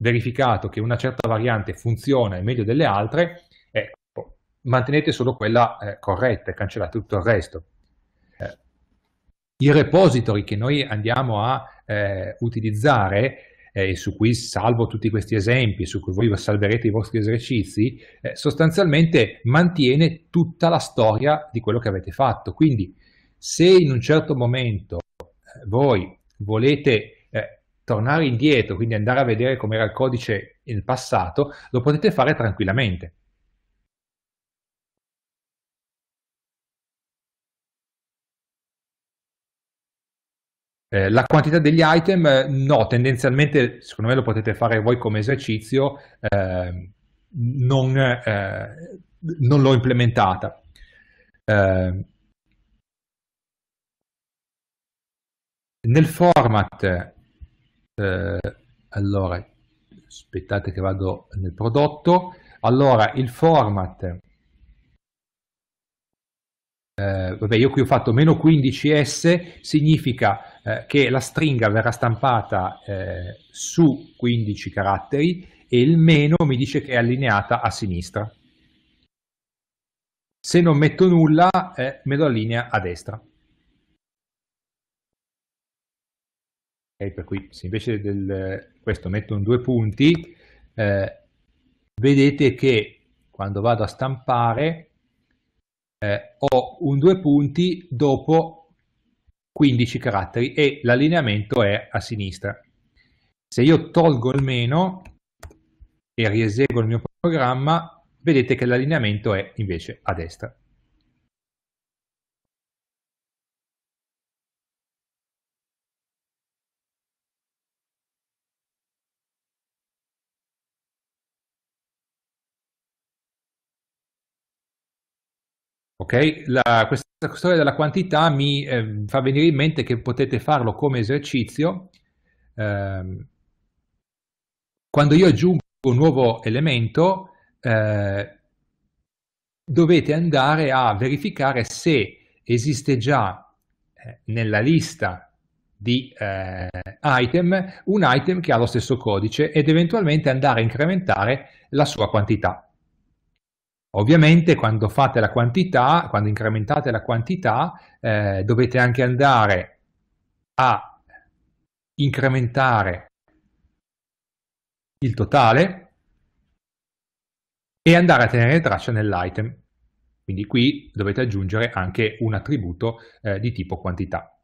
verificato che una certa variante funziona meglio delle altre, ecco, mantenete solo quella eh, corretta e cancellate tutto il resto. Eh, I repository che noi andiamo a eh, utilizzare eh, e su cui salvo tutti questi esempi, su cui voi salverete i vostri esercizi, eh, sostanzialmente mantiene tutta la storia di quello che avete fatto. Quindi se in un certo momento eh, voi volete eh, tornare indietro, quindi andare a vedere com'era il codice in passato, lo potete fare tranquillamente. Eh, la quantità degli item, eh, no, tendenzialmente, secondo me lo potete fare voi come esercizio, eh, non, eh, non, l'ho implementata. Ehm, nel format, eh, allora, aspettate che vado nel prodotto, allora il format... Eh, vabbè, io qui ho fatto meno 15S, significa eh, che la stringa verrà stampata eh, su 15 caratteri e il meno mi dice che è allineata a sinistra. Se non metto nulla eh, me lo allinea a destra. Okay, per cui se invece del questo metto un due punti, eh, vedete che quando vado a stampare eh, ho un due punti dopo 15 caratteri e l'allineamento è a sinistra. Se io tolgo il meno e rieseguo il mio programma, vedete che l'allineamento è invece a destra. Okay? La, questa storia della quantità mi eh, fa venire in mente che potete farlo come esercizio. Eh, quando io aggiungo un nuovo elemento, eh, dovete andare a verificare se esiste già eh, nella lista di eh, item un item che ha lo stesso codice ed eventualmente andare a incrementare la sua quantità. Ovviamente quando fate la quantità, quando incrementate la quantità, eh, dovete anche andare a incrementare il totale e andare a tenere traccia nell'item. Quindi qui dovete aggiungere anche un attributo eh, di tipo quantità.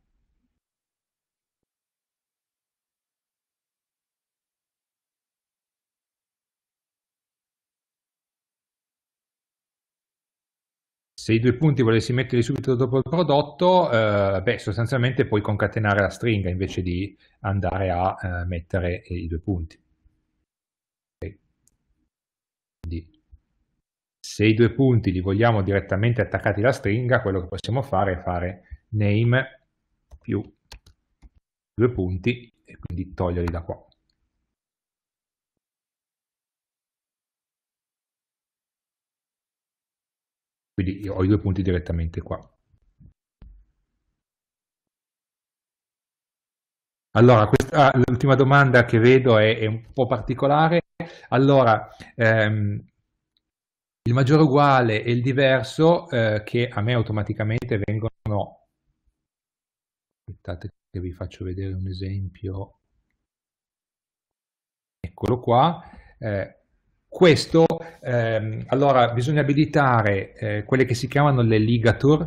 se i due punti volessi metterli subito dopo il prodotto, eh, beh, sostanzialmente puoi concatenare la stringa invece di andare a eh, mettere eh, i due punti. Okay. Quindi, se i due punti li vogliamo direttamente attaccati alla stringa, quello che possiamo fare è fare name più due punti e quindi toglierli da qua. Quindi ho i due punti direttamente qua. Allora, questa, ah, l'ultima domanda che vedo è, è un po' particolare. Allora, ehm, il maggiore uguale e il diverso eh, che a me automaticamente vengono... Aspettate che vi faccio vedere un esempio. Eccolo qua. Eh, questo, ehm, allora, bisogna abilitare eh, quelle che si chiamano le ligature,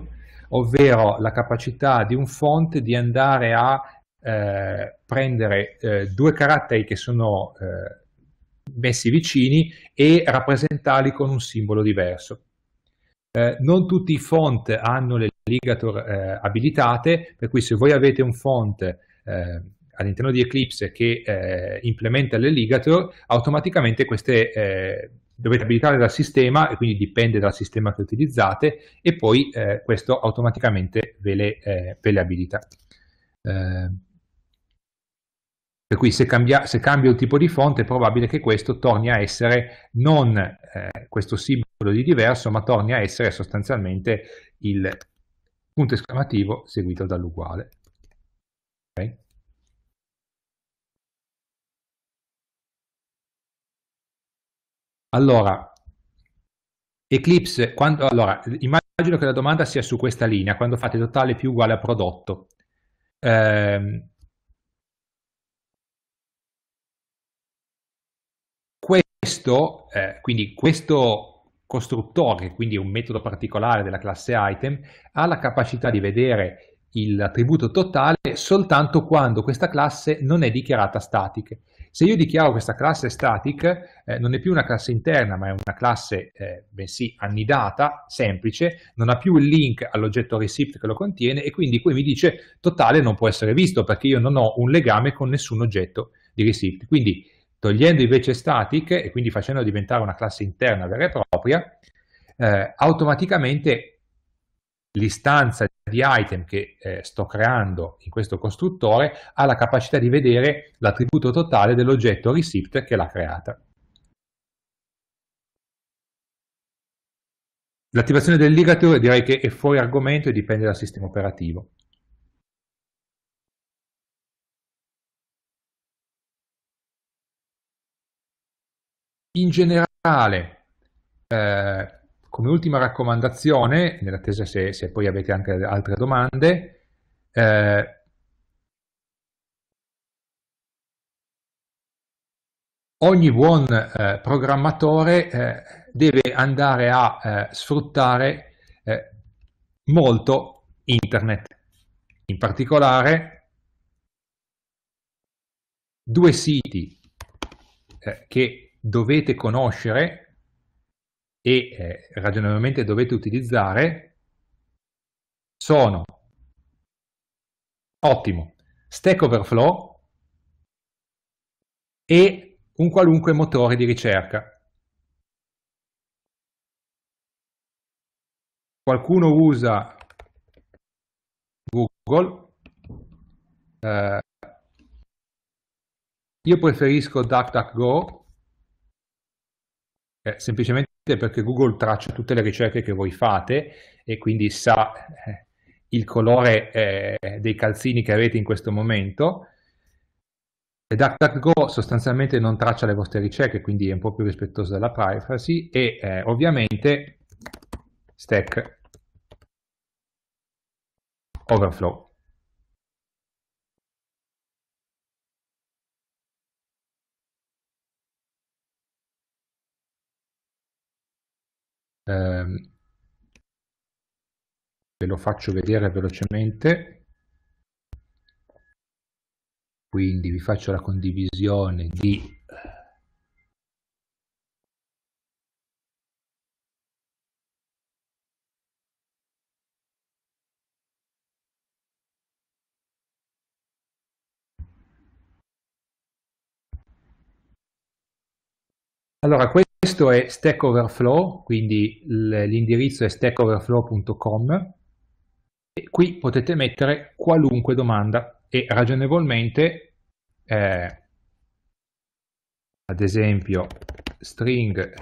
ovvero la capacità di un font di andare a eh, prendere eh, due caratteri che sono eh, messi vicini e rappresentarli con un simbolo diverso. Eh, non tutti i font hanno le ligature eh, abilitate, per cui se voi avete un font all'interno di Eclipse che eh, implementa l'Eligator, automaticamente queste eh, dovete abilitare dal sistema e quindi dipende dal sistema che utilizzate e poi eh, questo automaticamente ve le, eh, ve le abilita. Eh, per cui se cambia, se cambia, il tipo di fonte è probabile che questo torni a essere non eh, questo simbolo di diverso ma torni a essere sostanzialmente il punto esclamativo seguito dall'uguale. Okay. Allora, Eclipse, quando, allora, immagino che la domanda sia su questa linea, quando fate totale più uguale a prodotto. Eh, questo, eh, quindi questo costruttore, quindi un metodo particolare della classe item, ha la capacità di vedere l'attributo totale soltanto quando questa classe non è dichiarata statica. Se io dichiaro questa classe static, eh, non è più una classe interna, ma è una classe eh, bensì annidata, semplice, non ha più il link all'oggetto receipt che lo contiene e quindi qui mi dice totale non può essere visto perché io non ho un legame con nessun oggetto di receipt. Quindi togliendo invece static e quindi facendo diventare una classe interna vera e propria, eh, automaticamente l'istanza di item che eh, sto creando in questo costruttore ha la capacità di vedere l'attributo totale dell'oggetto receipt che l'ha creata. L'attivazione del ligatore direi che è fuori argomento e dipende dal sistema operativo. In generale, eh, come ultima raccomandazione, nell'attesa se, se, poi avete anche altre domande, eh, ogni buon eh, programmatore eh, deve andare a eh, sfruttare eh, molto internet, in particolare due siti eh, che dovete conoscere e eh, ragionevolmente dovete utilizzare sono ottimo Stack Overflow e un qualunque motore di ricerca. Qualcuno usa Google, eh, io preferisco DuckDuckGo, eh, semplicemente perché Google traccia tutte le ricerche che voi fate e quindi sa eh, il colore eh, dei calzini che avete in questo momento. E DuckDuckGo sostanzialmente non traccia le vostre ricerche, quindi è un po' più rispettoso della privacy e eh, ovviamente Stack Overflow. Ehm, ve lo faccio vedere velocemente quindi vi faccio la condivisione di Allora, questo è Stack Overflow, quindi l'indirizzo è stackoverflow.com e qui potete mettere qualunque domanda e ragionevolmente, eh, ad esempio, string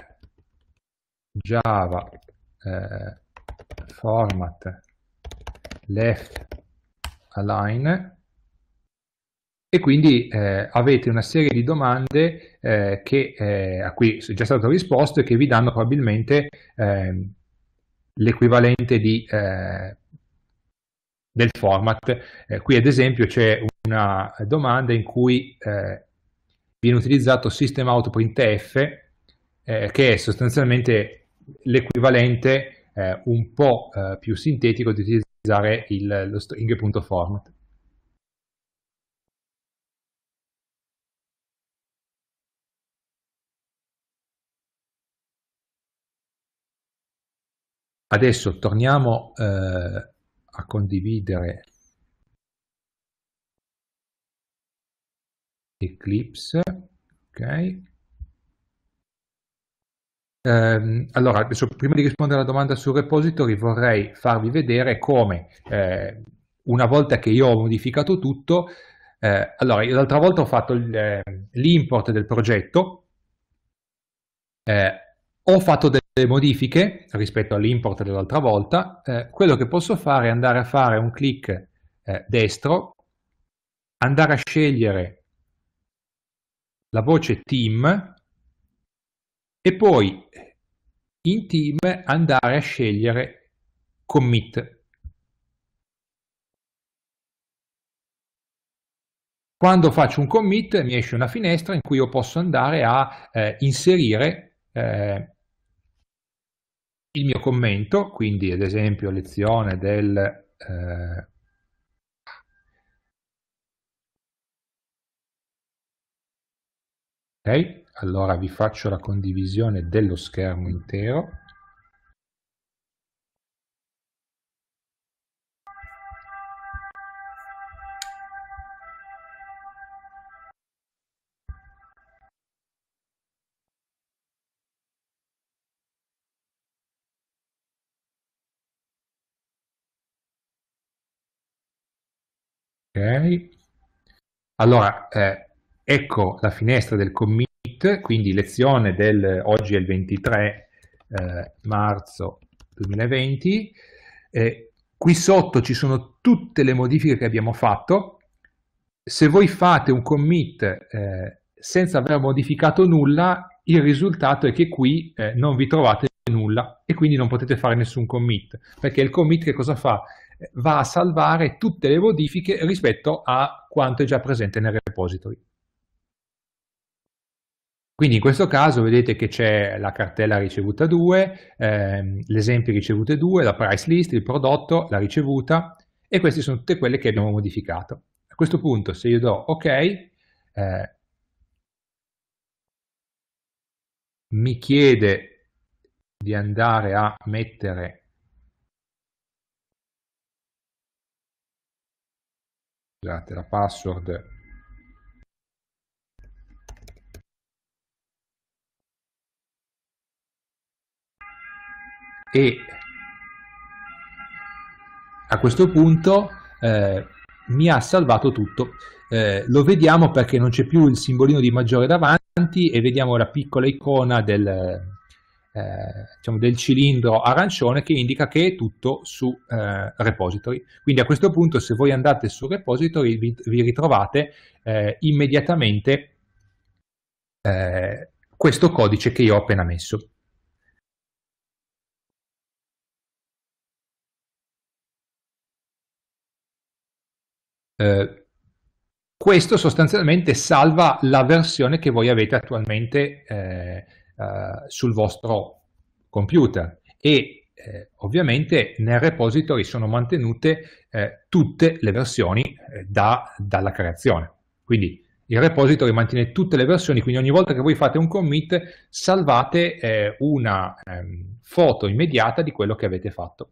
java eh, format left align e quindi eh, avete una serie di domande eh, che, eh, a cui è già stato risposto e che vi danno probabilmente ehm, eh, l'equivalente del format. Eh, qui ad esempio c'è una domanda in cui eh, viene utilizzato system out eh, che è sostanzialmente l'equivalente un po' più sintetico di utilizzare il, lo string.format. Adesso torniamo eh, a condividere Eclipse. Ok. Ehm, allora, adesso, prima di rispondere alla domanda sul repository vorrei farvi vedere come eh, una volta che io ho modificato tutto, eh, allora l'altra volta ho fatto eh, l'import del progetto, eh, ho fatto del le modifiche rispetto all'import dell'altra volta, eh, quello che posso fare è andare a fare un clic eh, destro, andare a scegliere la voce team e poi in team andare a scegliere commit. Quando faccio un commit mi esce una finestra in cui io posso andare a eh, inserire eh, il mio commento, quindi ad esempio lezione del eh, Ok, allora vi faccio la condivisione dello schermo intero. Ok. Allora, eh, ecco la finestra del commit, quindi lezione del, oggi è il 23 eh, marzo 2020. Eh, qui sotto ci sono tutte le modifiche che abbiamo fatto. Se voi fate un commit eh, senza aver modificato nulla, il risultato è che qui eh, non vi trovate nulla e quindi non potete fare nessun commit, perché il commit che cosa fa? va a salvare tutte le modifiche rispetto a quanto è già presente nel repository. Quindi in questo caso vedete che c'è la cartella ricevuta 2, ehm, l'esempio ricevute 2, la price list, il prodotto, la ricevuta e queste sono tutte quelle che abbiamo modificato. A questo punto se io do ok, eh, mi chiede di andare a mettere scusate, la password e a questo punto eh, mi ha salvato tutto. Eh, lo vediamo perché non c'è più il simbolino di maggiore davanti e vediamo la piccola icona del, eh, diciamo del cilindro arancione che indica che è tutto su eh, repository. Quindi a questo punto se voi andate su repository vi, vi ritrovate eh, immediatamente eh, questo codice che io ho appena messo. Eh, questo sostanzialmente salva la versione che voi avete attualmente eh, eh, sul vostro computer e eh, ovviamente nel repository sono mantenute eh, tutte le versioni eh, da, dalla creazione. Quindi il repository mantiene tutte le versioni, quindi ogni volta che voi fate un commit salvate eh, una ehm, foto immediata di quello che avete fatto.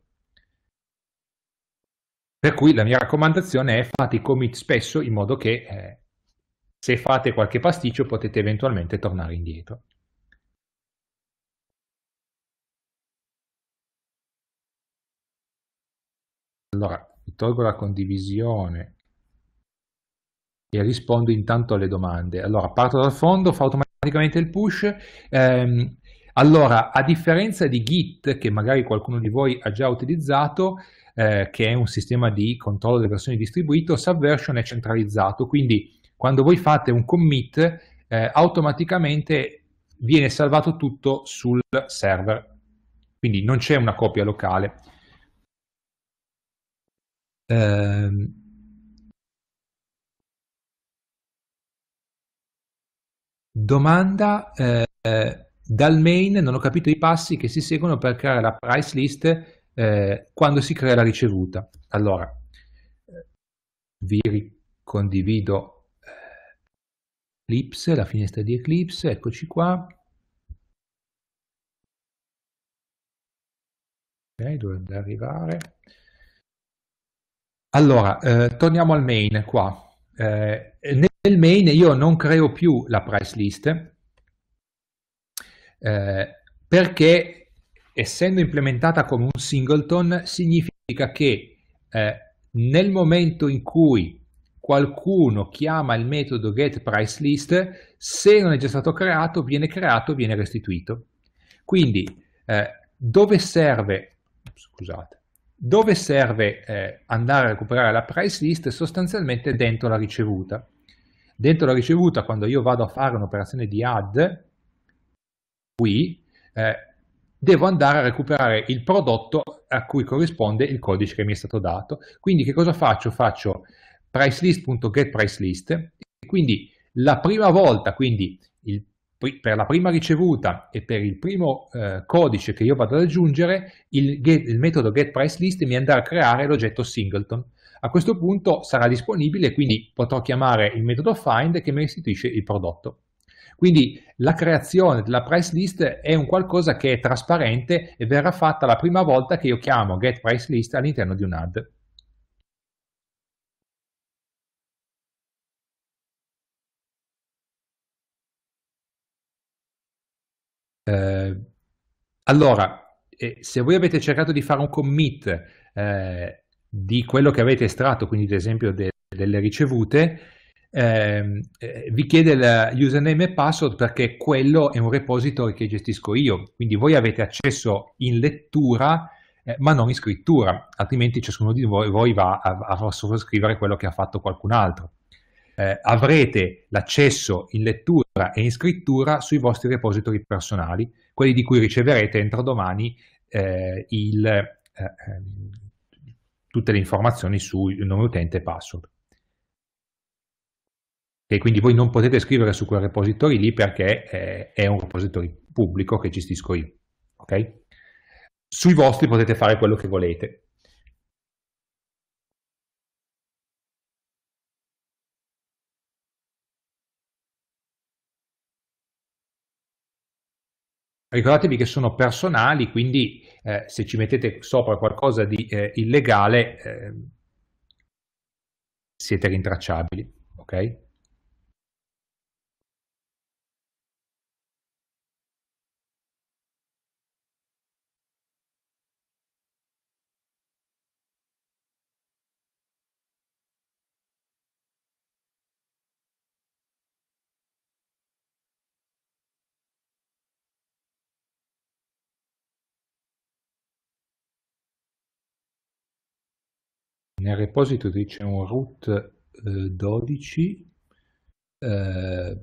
Per cui la mia raccomandazione è fate i commit spesso in modo che eh, se fate qualche pasticcio potete eventualmente tornare indietro. Allora, tolgo la condivisione e rispondo intanto alle domande. Allora, parto dal fondo, fa automaticamente il push. Ehm, allora, a differenza di Git, che magari qualcuno di voi ha già utilizzato, eh, che è un sistema di controllo delle versioni distribuito, Subversion è centralizzato, quindi quando voi fate un commit, eh, automaticamente viene salvato tutto sul server, quindi non c'è una copia locale. Ehm, domanda eh, dal main non ho capito i passi che si seguono per creare la price list eh, quando si crea la ricevuta allora eh, vi ricondivido eh, Eclipse, la finestra di Eclipse eccoci qua ok dovrebbe arrivare allora, eh, torniamo al main qua. Eh, nel main io non creo più la price list eh, perché essendo implementata come un singleton significa che eh, nel momento in cui qualcuno chiama il metodo getPriceList, se non è già stato creato, viene creato, viene restituito. Quindi, eh, dove serve, scusate, dove serve eh, andare a recuperare la price list? Sostanzialmente dentro la ricevuta. Dentro la ricevuta, quando io vado a fare un'operazione di add, qui, eh, devo andare a recuperare il prodotto a cui corrisponde il codice che mi è stato dato. Quindi che cosa faccio? Faccio pricelist.getPriceList e quindi la prima volta, quindi il per la prima ricevuta e per il primo eh, codice che io vado ad aggiungere, il, get, il metodo getPriceList mi andrà a creare l'oggetto singleton. A questo punto sarà disponibile quindi potrò chiamare il metodo find che mi restituisce il prodotto. Quindi la creazione della price list è un qualcosa che è trasparente e verrà fatta la prima volta che io chiamo getPriceList all'interno di un ad. Eh, allora, eh, se voi avete cercato di fare un commit eh, di quello che avete estratto, quindi ad esempio de delle ricevute, ehm, eh, vi chiede il username e password perché quello è un repository che gestisco io, quindi voi avete accesso in lettura eh, ma non in scrittura, altrimenti ciascuno di voi, voi va a, a sottoscrivere quello che ha fatto qualcun altro. Eh, avrete l'accesso in lettura e in scrittura sui vostri repository personali, quelli di cui riceverete entro domani eh, il, eh, eh tutte le informazioni sul nome utente e password. E quindi voi non potete scrivere su quel repository lì perché eh, è un repository pubblico che gestisco io. Okay? Sui vostri potete fare quello che volete, Ricordatevi che sono personali, quindi eh, se ci mettete sopra qualcosa di eh, illegale eh, siete rintracciabili, ok? nel repository c'è un root eh, 12, eh,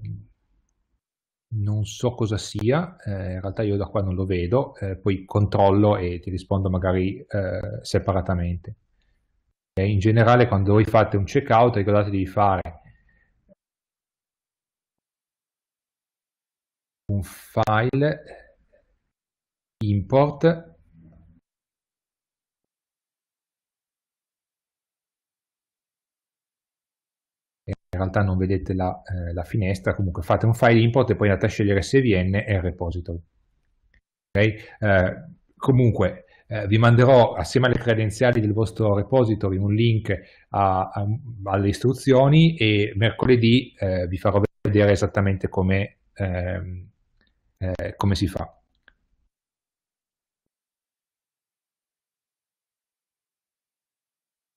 non so cosa sia, eh, in realtà io da qua non lo vedo, eh, poi controllo e ti rispondo magari eh, separatamente. in generale quando voi fate un checkout ricordate di fare un file import realtà non vedete la, eh, la, finestra, comunque fate un file import e poi andate a scegliere SVN e il repository. Okay? Eh, comunque eh, vi manderò assieme alle credenziali del vostro repository un link a, a, alle istruzioni e mercoledì eh, vi farò vedere esattamente come, ehm, eh, come si fa.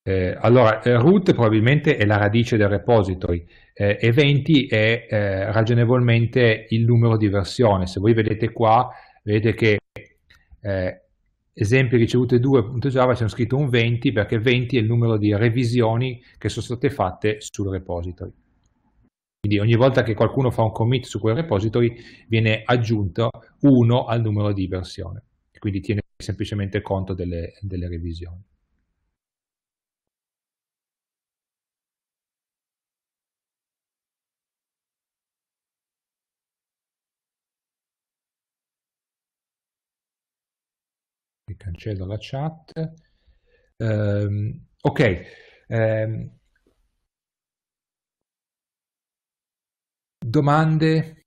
Eh, allora, eh, root probabilmente è la radice del repository, eh, e 20 è eh, ragionevolmente il numero di versione. Se voi vedete qua, vedete che eh, esempi ricevute 2.java c'è scritto un 20 perché 20 è il numero di revisioni che sono state fatte sul repository. Quindi ogni volta che qualcuno fa un commit su quel repository viene aggiunto 1 al numero di versione, quindi tiene semplicemente conto delle, delle revisioni. quindi cancello la chat. Um, ok. Um, domande?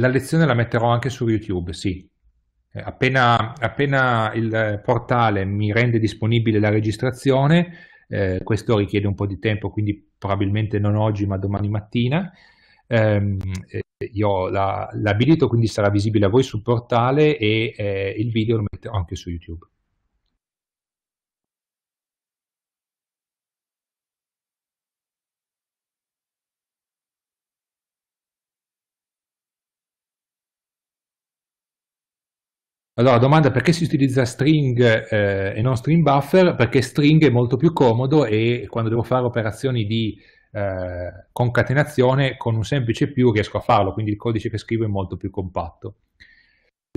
La lezione la metterò anche su YouTube, sì, eh, appena, appena, il eh, portale mi rende disponibile la registrazione, eh, questo richiede un po' di tempo, quindi probabilmente non oggi ma domani mattina, ehm, eh, io l'abilito, la, quindi sarà visibile a voi sul portale e eh, il video lo metterò anche su YouTube. Allora, domanda perché si utilizza string eh, e non string buffer? Perché string è molto più comodo e quando devo fare operazioni di eh, concatenazione con un semplice più riesco a farlo, quindi il codice che scrivo è molto più compatto.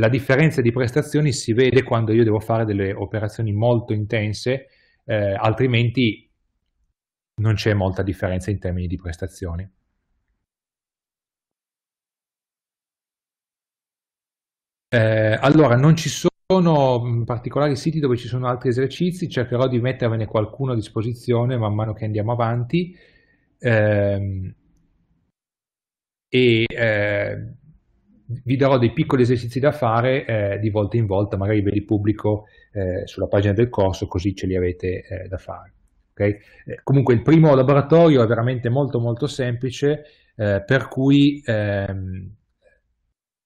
La differenza di prestazioni si vede quando io devo fare delle operazioni molto intense, eh, altrimenti non c'è molta differenza in termini di prestazioni. Eh, allora, non ci sono mm, particolari siti dove ci sono altri esercizi, cercherò di mettervene qualcuno a disposizione man mano che andiamo avanti. Eh, e eh, vi darò dei piccoli esercizi da fare eh, di volta in volta, magari ve li pubblico eh, sulla pagina del corso, così ce li avete eh, da fare. Okay? comunque il primo laboratorio è veramente molto molto semplice, per cui ehm,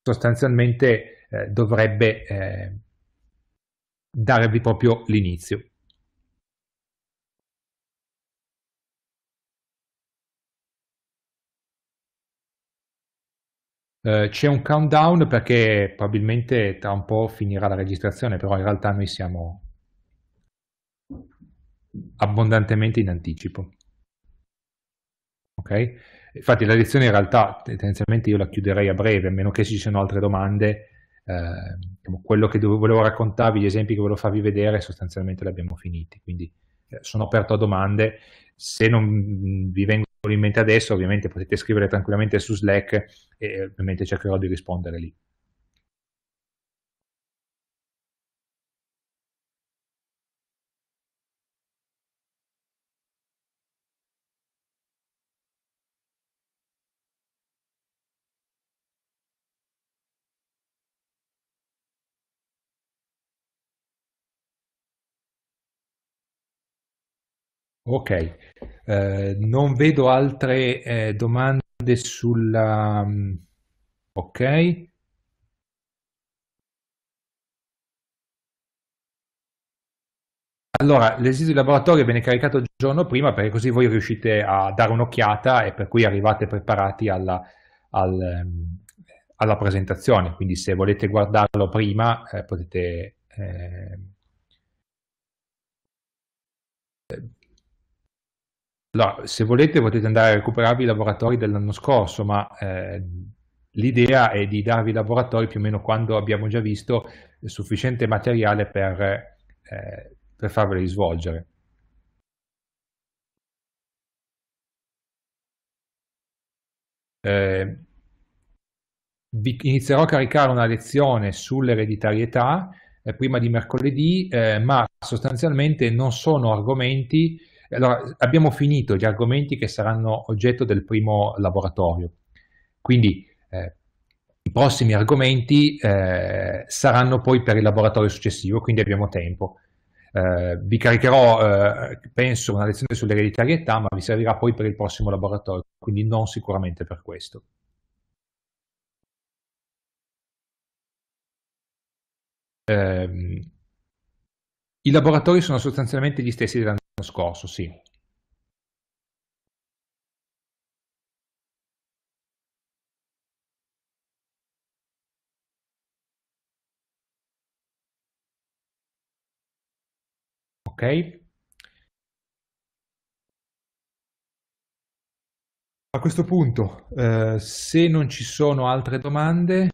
sostanzialmente eh, dovrebbe eh, darvi proprio l'inizio. Eh, c'è un countdown perché probabilmente tra un po' finirà la registrazione, però in realtà noi siamo abbondantemente in anticipo. Ok? Infatti la lezione in realtà tendenzialmente io la chiuderei a breve, a meno che ci siano altre domande eh, quello che volevo raccontarvi, gli esempi che volevo farvi vedere, sostanzialmente li abbiamo finiti. Quindi eh, sono aperto a domande. Se non mm, vi vengono in mente adesso, ovviamente potete scrivere tranquillamente su Slack e ovviamente cercherò di rispondere lì. Ok, eh, non vedo altre eh, domande sulla... Mm, ok. Allora, l'esito di laboratorio viene caricato il giorno prima perché così voi riuscite a dare un'occhiata e per cui arrivate preparati alla, al, ehm, alla presentazione. Quindi se volete guardarlo prima eh, potete eh, Allora, se volete potete andare a recuperarvi i laboratori dell'anno scorso, ma eh, l'idea è di darvi i laboratori più o meno quando abbiamo già visto sufficiente materiale per, eh, per farveli svolgere. Eh, vi inizierò a caricare una lezione sull'ereditarietà eh, prima di mercoledì, eh, ma sostanzialmente non sono argomenti allora, abbiamo finito gli argomenti che saranno oggetto del primo laboratorio, quindi eh, i prossimi argomenti eh, saranno poi per il laboratorio successivo, quindi abbiamo tempo. Eh, vi caricherò, eh, penso, una lezione sull'ereditarietà, ma vi servirà poi per il prossimo laboratorio, quindi non sicuramente per questo. Ehm, I laboratori sono sostanzialmente gli stessi dell'anno scorso, sì. Ok? A questo punto, eh, se non ci sono altre domande,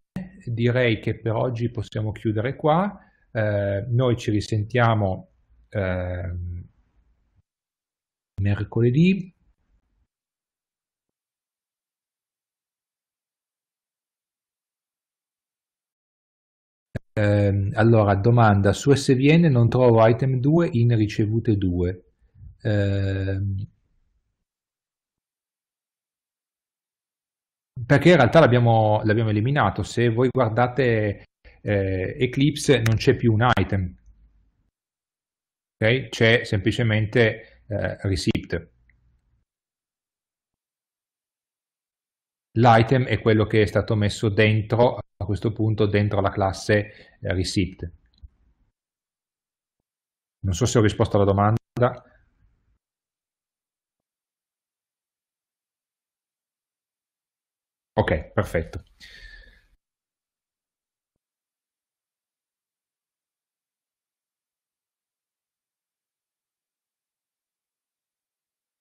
direi che per oggi possiamo chiudere qua. Eh, noi ci risentiamo eh, mercoledì Eh, allora, domanda, su SVN non trovo item 2 in ricevute 2. Eh, perché in realtà l'abbiamo, eliminato. Se voi guardate eh, Eclipse non c'è più un item. Okay? C'è semplicemente eh, receipt. L'item è quello che è stato messo dentro, a questo punto, dentro la classe eh, receipt. Non so se ho risposto alla domanda. Ok, perfetto.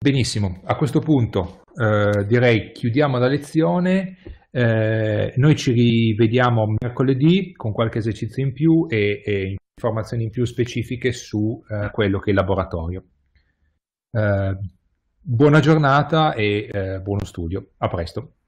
Benissimo, a questo punto eh, direi chiudiamo la lezione, eh, noi ci rivediamo mercoledì con qualche esercizio in più e, e informazioni in più specifiche su eh, quello che è il laboratorio. Eh, buona giornata e eh, buono studio, a presto.